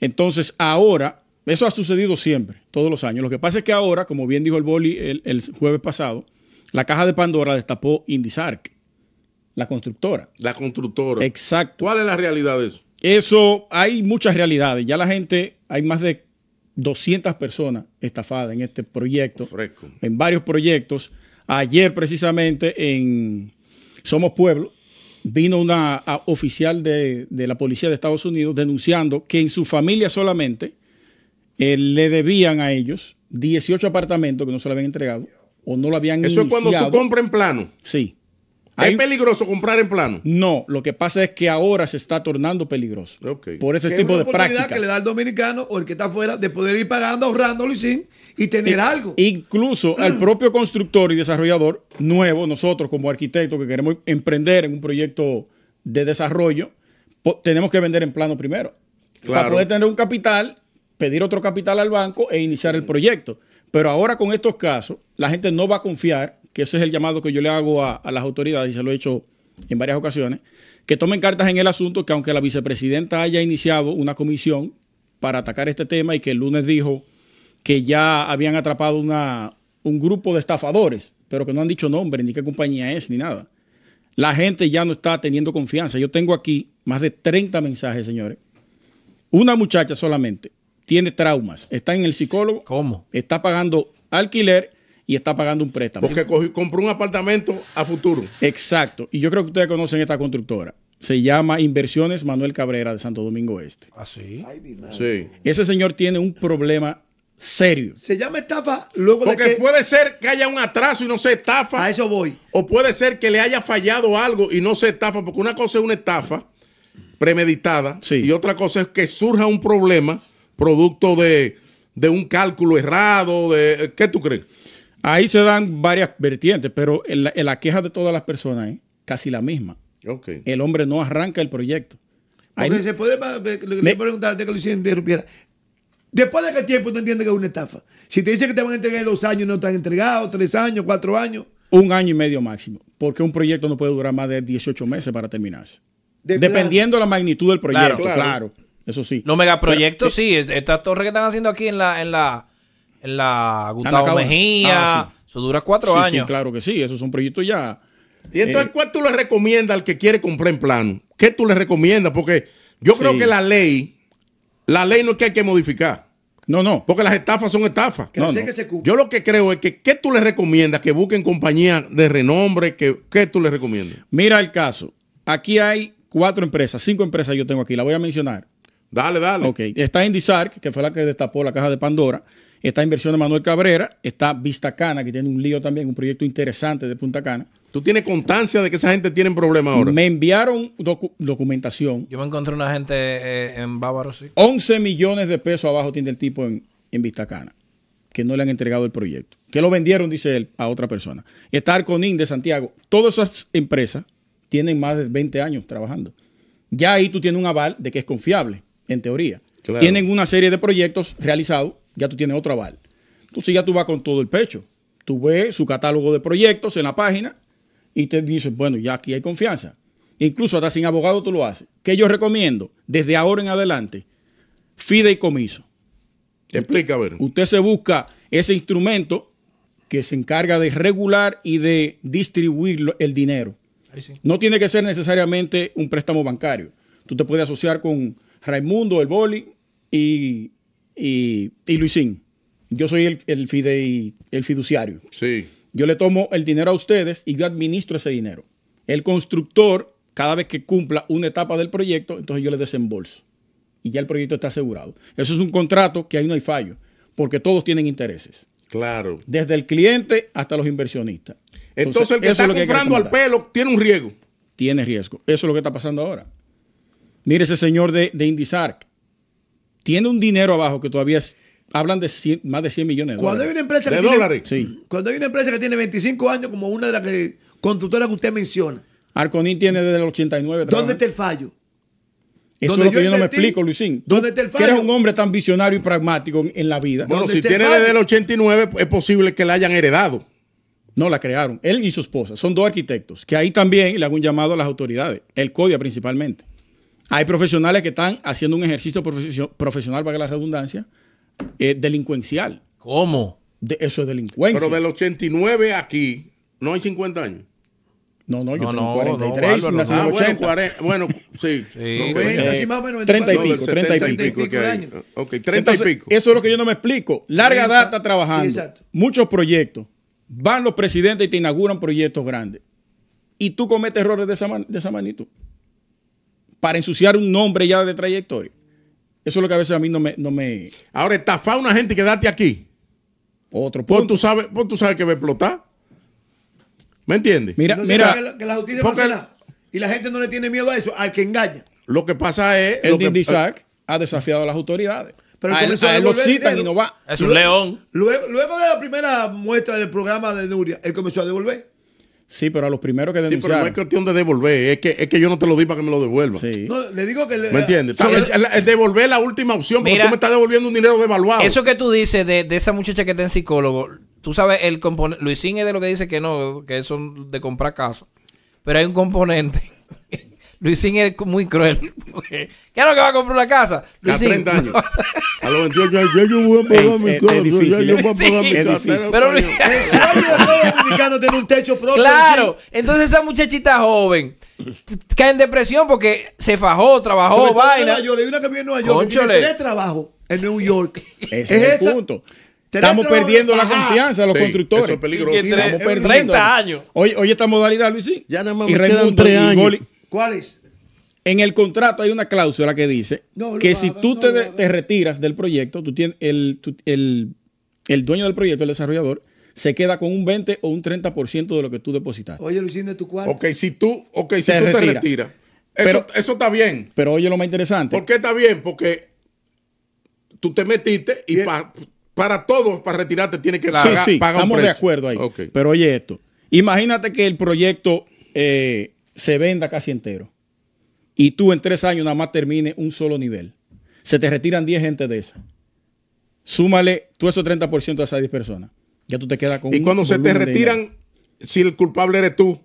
Entonces, ahora, eso ha sucedido siempre, todos los años. Lo que pasa es que ahora, como bien dijo el boli el, jueves pasado, la caja de Pandora destapó Indisarc, la constructora. La constructora. Exacto. ¿Cuál es la realidad de eso? Eso, hay muchas realidades. Ya la gente, hay más de 200 personas estafadas en este proyecto, en varios proyectos. Ayer precisamente en Somos Pueblo, vino una oficial de, la policía de Estados Unidos denunciando que en su familia solamente eh, le debían a ellos 18 apartamentos que no se le habían entregado o no lo habían Eso es cuando tú compras en plano. Sí. ¿Es peligroso comprar en plano? No, lo que pasa es que ahora se está tornando peligroso. Por ese tipo de práctica. que le da el dominicano o el que está afuera de poder ir pagando, ahorrándolo y sin y tener algo. Incluso al mm. propio constructor y desarrollador nuevo, nosotros como arquitectos que queremos emprender en un proyecto de desarrollo, tenemos que vender en plano primero. Para poder tener un capital, pedir otro capital al banco e iniciar el proyecto. Pero ahora con estos casos, la gente no va a confiar, que ese es el llamado que yo le hago a, a las autoridades y se lo he hecho en varias ocasiones, que tomen cartas en el asunto, que aunque la vicepresidenta haya iniciado una comisión para atacar este tema y que el lunes dijo que ya habían atrapado un grupo de estafadores, pero que no han dicho nombre, ni qué compañía es, ni nada. La gente ya no está teniendo confianza. Yo tengo aquí más de 30 mensajes, señores. Una muchacha solamente tiene traumas, está en el psicólogo, ¿Cómo? está pagando alquiler y está pagando un préstamo. Porque compró un apartamento a futuro. Exacto. Y yo creo que ustedes conocen esta constructora. Se llama Inversiones Manuel Cabrera de Santo Domingo Este. Ah, sí. sí. Ese señor tiene un problema serio. Se llama estafa luego Porque de que... puede ser que haya un atraso y no se estafa. A eso voy. O puede ser que le haya fallado algo y no se estafa, porque una cosa es una estafa premeditada y otra cosa es que surja un problema producto de, un cálculo errado, de ¿qué tú crees? Ahí se dan varias vertientes, pero la, queja de todas las personas es casi la misma. El hombre no arranca el proyecto. Porque se eh, puede, preguntar, de que lo Después de qué tiempo tú entiendes que es una estafa. Si te dicen que te van a entregar dos años, no están entregados, entregado, tres años, cuatro años. Un año y medio máximo, porque un proyecto no puede durar más de 18 meses para terminarse. Dependiendo de la magnitud del proyecto, claro. claro. Eso sí. Los megaproyectos, sí. Eh, Estas torres que están haciendo aquí en la, en la, en la Gustavo Mejía, ah, eso dura cuatro años. Sí, claro que sí. Eso es un proyecto ya. ¿Y entonces eh, cuál tú le recomiendas al que quiere comprar en plano? ¿Qué tú le recomiendas? Porque yo creo que la ley, la ley no es que hay que modificar. No, no, porque las estafas son estafas. Yo lo que creo es que, ¿qué tú le recomiendas? Que busquen compañías de renombre, que, ¿qué tú le recomiendas? Mira el caso. Aquí hay cuatro empresas, cinco empresas yo tengo aquí, la voy a mencionar. Dale, dale. Ok, está Indisarc, que fue la que destapó la caja de Pandora. Está Inversión de Manuel Cabrera. Está Vista que tiene un lío también, un proyecto interesante de Punta Cana. ¿Tú tienes constancia de que esa gente tiene problemas ahora? Me enviaron documentación. Yo me encontré una gente eh, en Bávaro, sí. 11 millones de pesos abajo tiene el tipo en, Vistacana, que no le han entregado el proyecto. Que lo vendieron, dice él, a otra persona. Estar con de Santiago. Todas esas empresas tienen más de 20 años trabajando. Ya ahí tú tienes un aval de que es confiable, en teoría. Tienen una serie de proyectos realizados, ya tú tienes otro aval. Entonces ya tú vas con todo el pecho. Tú ves su catálogo de proyectos en la página y te dice, bueno, ya aquí hay confianza. Incluso hasta sin abogado tú lo haces. ¿Qué yo recomiendo? Desde ahora en adelante, fideicomiso. Te explica, a ver. Usted se busca ese instrumento que se encarga de regular y de distribuir el dinero. No tiene que ser necesariamente un préstamo bancario. Tú te puedes asociar con Raimundo, el Boli y, y, y Luisín. Yo soy el, el, el fiduciario. Sí. Yo le tomo el dinero a ustedes y yo administro ese dinero. El constructor, cada vez que cumpla una etapa del proyecto, entonces yo le desembolso. Y ya el proyecto está asegurado. Eso es un contrato que ahí no hay fallo, porque todos tienen intereses. Claro. Desde el cliente hasta los inversionistas. Entonces, el que está comprando al pelo tiene un riesgo. Tiene riesgo. Eso es lo que está pasando ahora. Mire ese señor de, de Tiene un dinero abajo que todavía es hablan de más de 100 millones de cuando dólares. Hay una empresa tiene, Cuando hay una empresa que tiene 25 años, como una de las constructoras que usted menciona. Arconín tiene desde el 89. ¿Dónde está el fallo? Eso es lo que yo, no me explico, Luisín. ¿Dónde está el fallo? Que eres un hombre tan visionario y pragmático en la vida. Bueno, si tiene desde el 89, es posible que la hayan heredado. No, la crearon. Él y su esposa. Son dos arquitectos. Que ahí también le hago un llamado a las autoridades. El CODIA principalmente. Hay profesionales que están haciendo un ejercicio profesional, para que la redundancia, delincuencial. ¿Cómo? eso es delincuencia. Pero del 89 aquí no hay 50 años. No, no, yo tengo 43, ah, bueno, bueno, sí. sí eh, más o menos 30 y pico, 30 y pico. y pico. Eso es lo que yo no me explico. Larga data trabajando, muchos proyectos. Van los presidentes y te inauguran proyectos grandes. Y tú cometes errores de esa, de esa magnitud. Para ensuciar un nombre ya de trayectoria. Eso es lo que a veces a mí no me. No me... Ahora, estafa a una gente y quedarte aquí. Otro pues punto. Pues tú sabes, pues tú sabes que va a explotar. ¿Me entiendes? Mira, mira. Que la, y la gente no le tiene miedo a eso, al que engaña. Lo que pasa es. El Dindisac ha desafiado a las autoridades. Pero a él, a él lo y no va. Es un león. Luego, luego de la primera muestra del programa de Nuria, él comenzó a devolver. Sí, pero a los primeros que denunciaron. Sí, pero no es cuestión de devolver, es que, es que yo no te lo di para que me lo devuelva. Sí. le digo que... ¿Me entiendes? el, devolver la última opción, porque tú me estás devolviendo un dinero devaluado. Eso que tú dices de, esa muchacha que está en psicólogo, tú sabes, el componente... Luisín es de lo que dice que no, que son de comprar casa. Pero hay un componente Luisín es muy cruel. ¿Qué es lo que va a comprar una casa? Luisín, a 30 años. A los 28 años, yo voy a pagar mi casa. yo voy a ¿eh? pagar mi el sueño de todo dominicano tiene un techo propio. Claro. Entonces esa muchachita joven cae en depresión porque se fajó, trabajó, vaina. una que viene en Nueva York Conchole. que tiene trabajo en New York. Ese es, el punto. Estamos perdiendo la confianza de los constructores. Eso es peligroso. Estamos perdiendo. 30 años. Hoy esta modalidad, Luisín. Ya nada más y me quedan 3 años. ¿Cuál es? En el contrato hay una cláusula que dice que si tú te, retiras del proyecto, el, dueño del proyecto, el desarrollador, se queda con un 20 o un 30% de lo que tú depositas. Oye, Luisín, de tu cuarto. Ok, si tú, okay, si te, tú te retiras. eso, está bien. Pero oye lo más interesante. ¿Por qué está bien? Porque tú te metiste y para todo, para retirarte, tiene que pagar. Sí, sí, estamos de acuerdo ahí. Pero oye esto. Imagínate que el proyecto eh, se venda casi entero. Y tú en tres años nada más termine un solo nivel. Se te retiran 10 gente de esa. Súmale tú esos 30% a esas 10 personas. Ya tú te quedas con Y cuando se te retiran, si el culpable eres tú.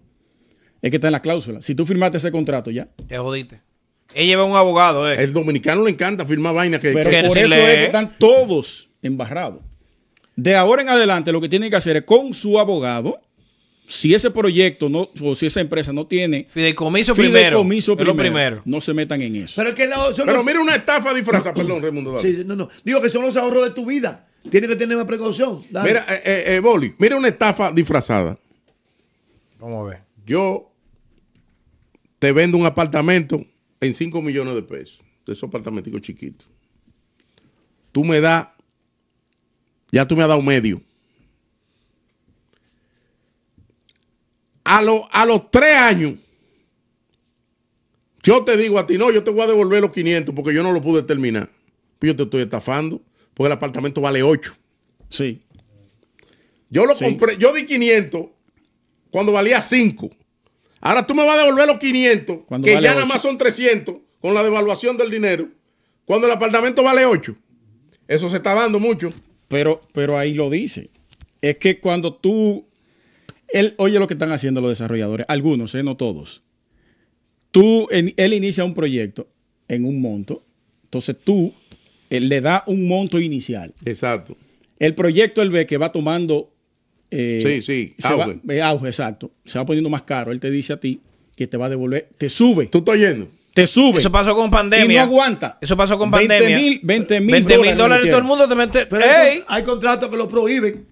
Es que está en la cláusula. Si tú firmaste ese contrato ya. Te jodiste. Él lleva un abogado. Eh. El dominicano le encanta firmar vainas que. por eso es que están todos embarrados. De ahora en adelante, lo que tienen que hacer es con su abogado si ese proyecto no, o si esa empresa no tiene fideicomiso, primero, primero, no se metan en eso. Pero, es que mira una estafa disfrazada, perdón, Raimundo. Sí, Digo que son los ahorros de tu vida. Tienes que tener más precaución. Mira, eh, eh, eh, Boli, mira una estafa disfrazada. Vamos a ver. Yo te vendo un apartamento en 5 millones de pesos. De esos apartamentos chiquitos. Tú me das, ya tú me has dado medio a, a los tres años, yo te digo a ti, no, yo te voy a devolver los 500 porque yo no lo pude terminar. Pues yo te estoy estafando porque el apartamento vale 8. Sí. Yo lo compré, yo di 500 cuando valía 5. Ahora tú me vas a devolver los 500, que ya nada más son 300 con la devaluación del dinero, cuando el apartamento vale 8. Eso se está dando mucho. Pero, pero ahí lo dice. Es que cuando tú él, oye lo que están haciendo los desarrolladores, algunos, ¿eh? no todos. Tú, él inicia un proyecto en un monto, entonces tú él le da un monto inicial. Exacto. El proyecto él ve que va tomando... Eh, sí, sí, eh, auge. exacto. Se va poniendo más caro. Él te dice a ti que te va a devolver, te sube. ¿Tú estás yendo? Te sube. Eso pasó con pandemia. Y no aguanta. Eso pasó con pandemia. 20 mil dólares. todo el mundo te mete. Pero hay contratos que lo prohíben.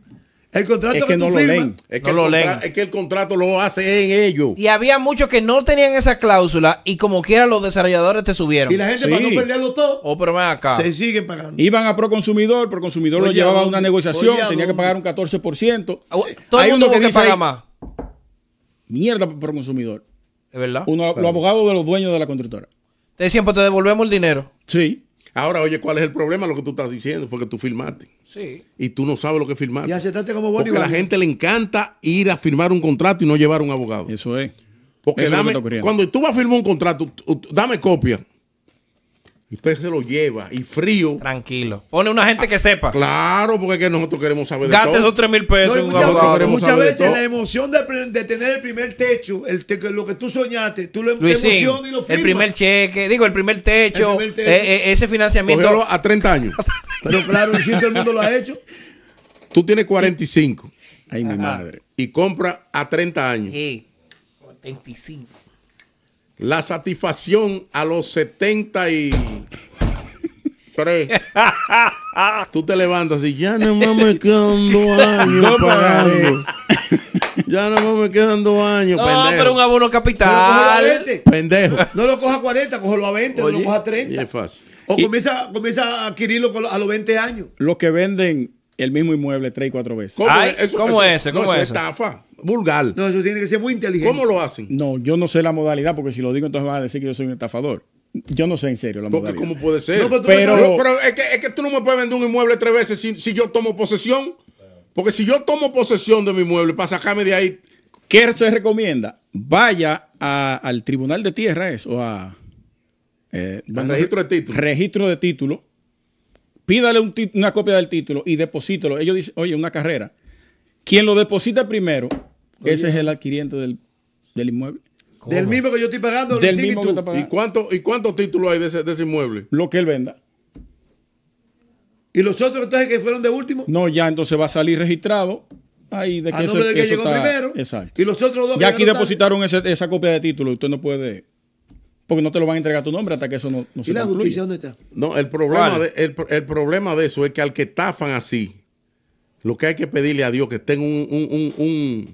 El contrato es que, no lo leen. Es que, el contrato lo hace en ellos. Y había muchos que no tenían esa cláusula y como quiera los desarrolladores te subieron. Y la gente para no perderlo todo. Oh, pero acá. Se siguen pagando. Iban a Proconsumidor, Proconsumidor lo llevaba a una negociación, tenía que pagar un 14%. Ah, todo el mundo uno que, dice paga más. Mierda Proconsumidor. Es verdad. Los abogados de los dueños de la constructora. Te decían, pues te devolvemos el dinero. Sí. Ahora, oye, ¿cuál es el problema? Lo que tú estás diciendo fue que tú firmaste. Sí. Y tú no sabes lo que firmaste. Y aceptaste como Porque a la gente le encanta ir a firmar un contrato y no llevar un abogado. Eso es. Porque dame, cuando tú vas a firmar un contrato, dame copia. Y usted se lo lleva y frío. Tranquilo. Pone una gente que ah, sepa. Claro, porque que nosotros queremos saber Gaste de todo. esos 3 mil pesos. muchas, veces la emoción de, tener el primer techo, el lo que tú soñaste, tú lo em-, emocionas y lo firmas. El primer cheque, digo, el primer techo, eh, eh, ese financiamiento. cogerlo a 30 años. Pero claro, el todo el mundo lo ha hecho. Tú tienes 45. Ay, mi madre. Y compra a 30 años. Sí, 45 la satisfacción a los 73. Tú te levantas y ya no me quedan dos años pagando. Eh. Ya no me quedan dos años, no, pero un abono capital. Pendejo. No lo coja a 40, cógelo a 20, no lo coja a 30. es fácil. O comienza, comienza a adquirirlo a los 20 años. Los que venden el mismo inmueble tres y cuatro veces. ¿Cómo, Ay, eso, ¿cómo eso, ese? ¿Cómo es estafa vulgar. No, eso tiene que ser muy inteligente. ¿Cómo lo hacen? No, yo no sé la modalidad, porque si lo digo, entonces van a decir que yo soy un estafador. Yo no sé en serio la modalidad. ¿Cómo puede ser? pero, es, que, tú no me puedes vender un inmueble tres veces si, yo tomo posesión. Porque si yo tomo posesión de mi inmueble para sacarme de ahí. ¿Qué se recomienda? Vaya al Tribunal de Tierra, eso, a. Eh, registro de título. Registro de título. Pídale una copia del título y deposítelo. Ellos dicen, oye, una carrera. Quien lo deposita primero ese es el adquiriente del, inmueble. Del mismo que yo estoy pagando. Del mismo ¿y, está pagando. ¿Y cuántos títulos hay de ese, inmueble? Lo que él venda. ¿Y los otros entonces que fueron de último? No, ya entonces va a salir registrado. Ahí de que, llegó primero. Exacto. Y los otros dos. Ya aquí depositaron esa copia de título. Usted no puede. Porque no te lo van a entregar tu nombre hasta que eso no, no se ¿Y la justicia dónde está? No, el problema, de, problema de eso es que al que estafan así, lo que hay que pedirle a Dios que tenga un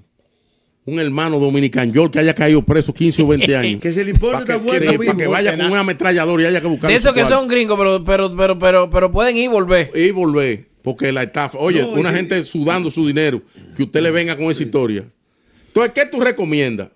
un hermano dominicano que haya caído preso 15 o 20 años. que se le importa que vaya con un ametrallador y haya que buscar. eso que son gringos, pero, pero, pero, pero, pero pueden ir y volver. Y volver. Porque la estafa. Oye, una gente sudando su dinero, que usted le venga con esa historia. Entonces, ¿qué tú recomiendas?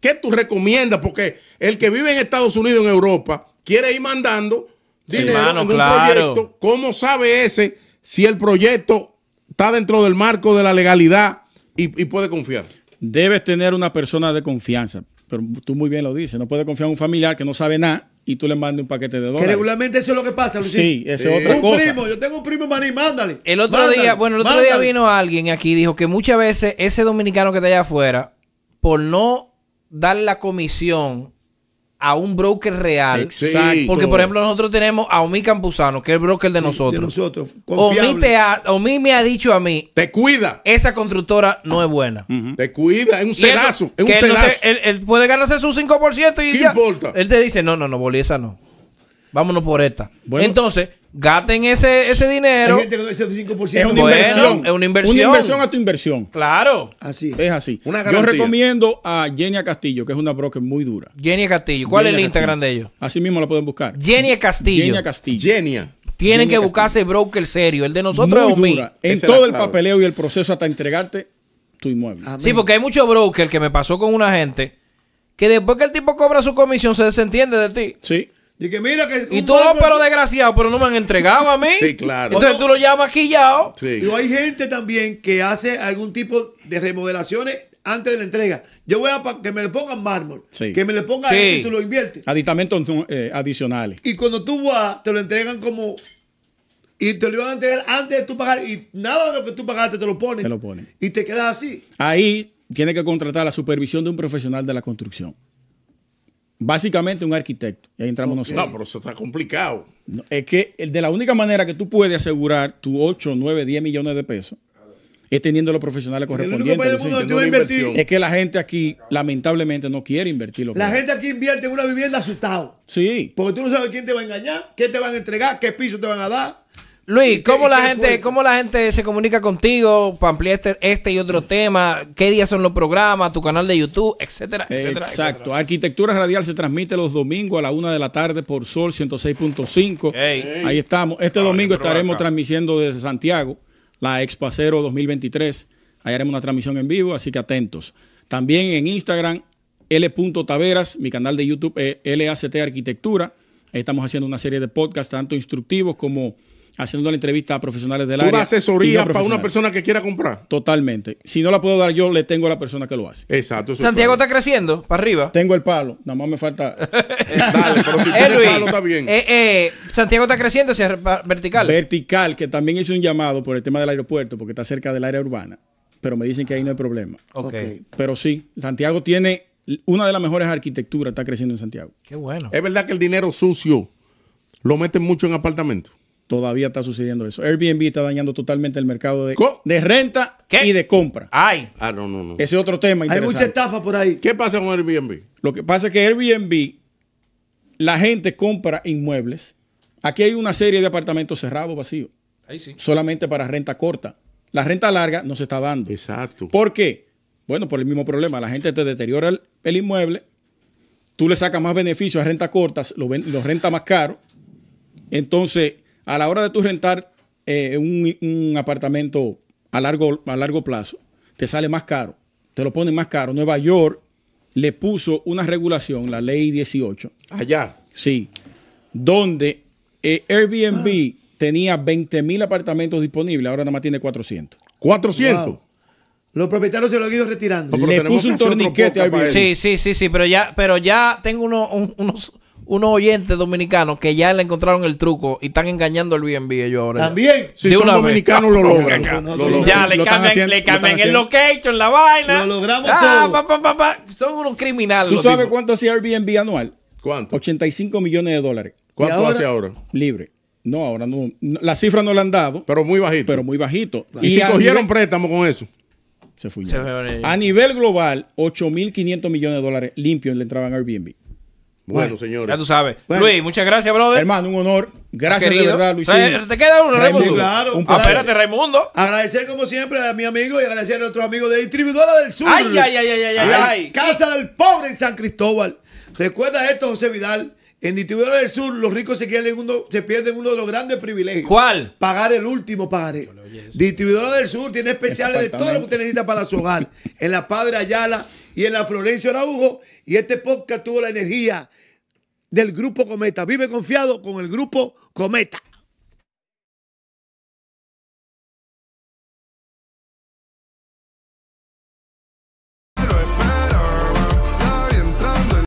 ¿Qué tú recomiendas? Porque el que vive en Estados Unidos, en Europa, quiere ir mandando dinero en un proyecto. ¿Cómo sabe ese si el proyecto está dentro del marco de la legalidad y puede confiar? debes tener una persona de confianza. Pero tú muy bien lo dices, no puedes confiar en un familiar que no sabe nada y tú le mandes un paquete de dólares. Que regularmente eso es lo que pasa, Luis. Sí, esa es otra un cosa. primo, yo tengo un primo maní, mándale. El otro día, bueno, el otro día vino alguien aquí y dijo que muchas veces ese dominicano que está allá afuera, por no dar la comisión a un broker real. Exacto. Porque, por ejemplo, nosotros tenemos a Omi Campuzano, que es el broker de nosotros. De nosotros. Omi, me ha dicho a mí. Te cuida. Esa constructora no es buena. Te cuida, es un celazo. Es un él, puede ganarse su 5% y ¿Qué importa? Él te dice, no, no, no, boli, esa no. Vámonos por esta. Entonces, gaten ese, dinero. Es una inversión. Es una inversión. a tu inversión. Claro. Así es. así. Yo recomiendo a Jenny Castillo, que es una broker muy dura. Jenny Castillo. ¿Cuál es el Instagram de ellos? Así mismo la pueden buscar. Jenny Castillo. Jenny Castillo. Jenny. Tienen que buscarse broker serio. El de nosotros muy es En todo el papeleo y el proceso hasta entregarte tu inmueble. Sí, porque hay muchos brokers que me pasó con una gente que después que el tipo cobra su comisión se desentiende de ti. Sí. Y que mira que. Y tú, pero desgraciado, pero no me han entregado a mí. Sí, claro. Entonces tú lo llamas quillao. Sí. Pero hay gente también que hace algún tipo de remodelaciones antes de la entrega. Yo voy a que me le pongan mármol, que me le pongan y tú lo inviertes. Aditamentos eh, adicionales. Y cuando tú vas, te lo entregan como. Y te lo iban a entregar antes de tú pagar. Y nada de lo que tú pagaste te lo ponen. Te lo ponen. Y te quedas así. Ahí tiene que contratar la supervisión de un profesional de la construcción. Básicamente un arquitecto. Y ahí entramos nosotros. No, pero eso está complicado. es que eh, de la única manera que tú puedes asegurar tus 8, 9, 10 millones de pesos es teniendo los profesionales correspondientes. es que la gente aquí, lamentablemente, no quiere invertir lo que La gente aquí invierte en una vivienda asustado. Sí. Porque tú no sabes quién te va a engañar, qué te van a entregar, qué piso te van a dar. Luis, ¿cómo, la gente, la gente se comunica contigo para ampliar este, este, y otro tema? ¿Qué días son los programas? ¿Tu canal de YouTube? Etcétera, etcétera. Exacto. Arquitectura Radial se transmite los domingos a la una de la tarde por Sol 106.5. Ahí estamos. Este domingo estaremos transmitiendo desde Santiago la Expo Acero 2023. Ahí haremos una transmisión en vivo, así que atentos. También en Instagram, L.Taveras, mi canal de YouTube es LACT Arquitectura. Ahí estamos haciendo una serie de podcasts, tanto instructivos como haciendo la entrevista a profesionales del área. asesoría para una persona que quiera comprar. Totalmente. Si no la puedo dar yo, le tengo a la persona que lo hace. Exacto. Santiago está creciendo, para arriba. Tengo el palo, nada más me falta. pero si palo está bien. Eh, eh, Santiago está creciendo es vertical. Vertical, que también hice un llamado por el tema del aeropuerto, porque está cerca del área urbana. Pero me dicen que ahí no hay problema. Pero sí, Santiago tiene una de las mejores arquitecturas, está creciendo en Santiago. Qué bueno. Es verdad que el dinero sucio lo meten mucho en apartamentos. Todavía está sucediendo eso. Airbnb está dañando totalmente el mercado de, de renta y de compra. Ay. Ah, no, no, no. Ese es otro tema Hay mucha estafa por ahí. ¿Qué pasa con Airbnb? Lo que pasa es que Airbnb, la gente compra inmuebles. Aquí hay una serie de apartamentos cerrados, vacíos. Ahí sí. Solamente para renta corta. La renta larga no se está dando. Exacto. ¿Por qué? Bueno, por el mismo problema. La gente te deteriora el, inmueble. Tú le sacas más beneficios a renta cortas, lo, lo renta más caro. Entonces, a la hora de tú rentar eh, un, apartamento a largo, a largo plazo, te sale más caro, te lo ponen más caro. Nueva York le puso una regulación, la ley 18. Allá. Sí, donde eh, Airbnb tenía 20 mil apartamentos disponibles, ahora nada más tiene 400. 400. Los propietarios se lo han ido retirando. Le puso un torniquete a Sí, sí, sí, sí, pero ya, pero ya tengo unos unos oyentes dominicanos que ya le encontraron el truco y están engañando al BNB ellos ahora. También, si son dominicanos lo logran. ya le cambian, el location, la vaina. Lo logramos ah, todo. son unos criminales. ¿Tú sabes cuánto hacía Airbnb anual? ¿Cuánto? 85 millones de dólares. ¿Cuánto hace ahora? Libre. No, ahora no, La cifra no la han dado. Pero muy bajito. Pero muy bajito. Y, si cogieron préstamo con eso. Se fue A nivel global, 8.500 millones de dólares limpios le entraban a Airbnb. Bueno, señores. Ya tú sabes. Luis, muchas gracias, brother. Hermano, un honor. Gracias de verdad, Luis. Te queda uno, Raimundo. Ah, un Espérate, Raimundo. Agradecer como siempre a mi amigo y agradecer a nuestro amigo de Distribuidora del Sur. Ay, ay, ay, ay, ay. Casa del Pobre en San Cristóbal. Recuerda esto, José Vidal. En Distribuidora del Sur, los ricos se, uno, se pierden uno de los grandes privilegios. ¿Cuál? Pagar el último pagaré. Distribuidora del Sur tiene este especiales de todo lo que usted necesita para su hogar. En la Padre Ayala y en la Florencia Araujo. Y este podcast tuvo la energía del grupo Cometa. Vive confiado con el grupo Cometa.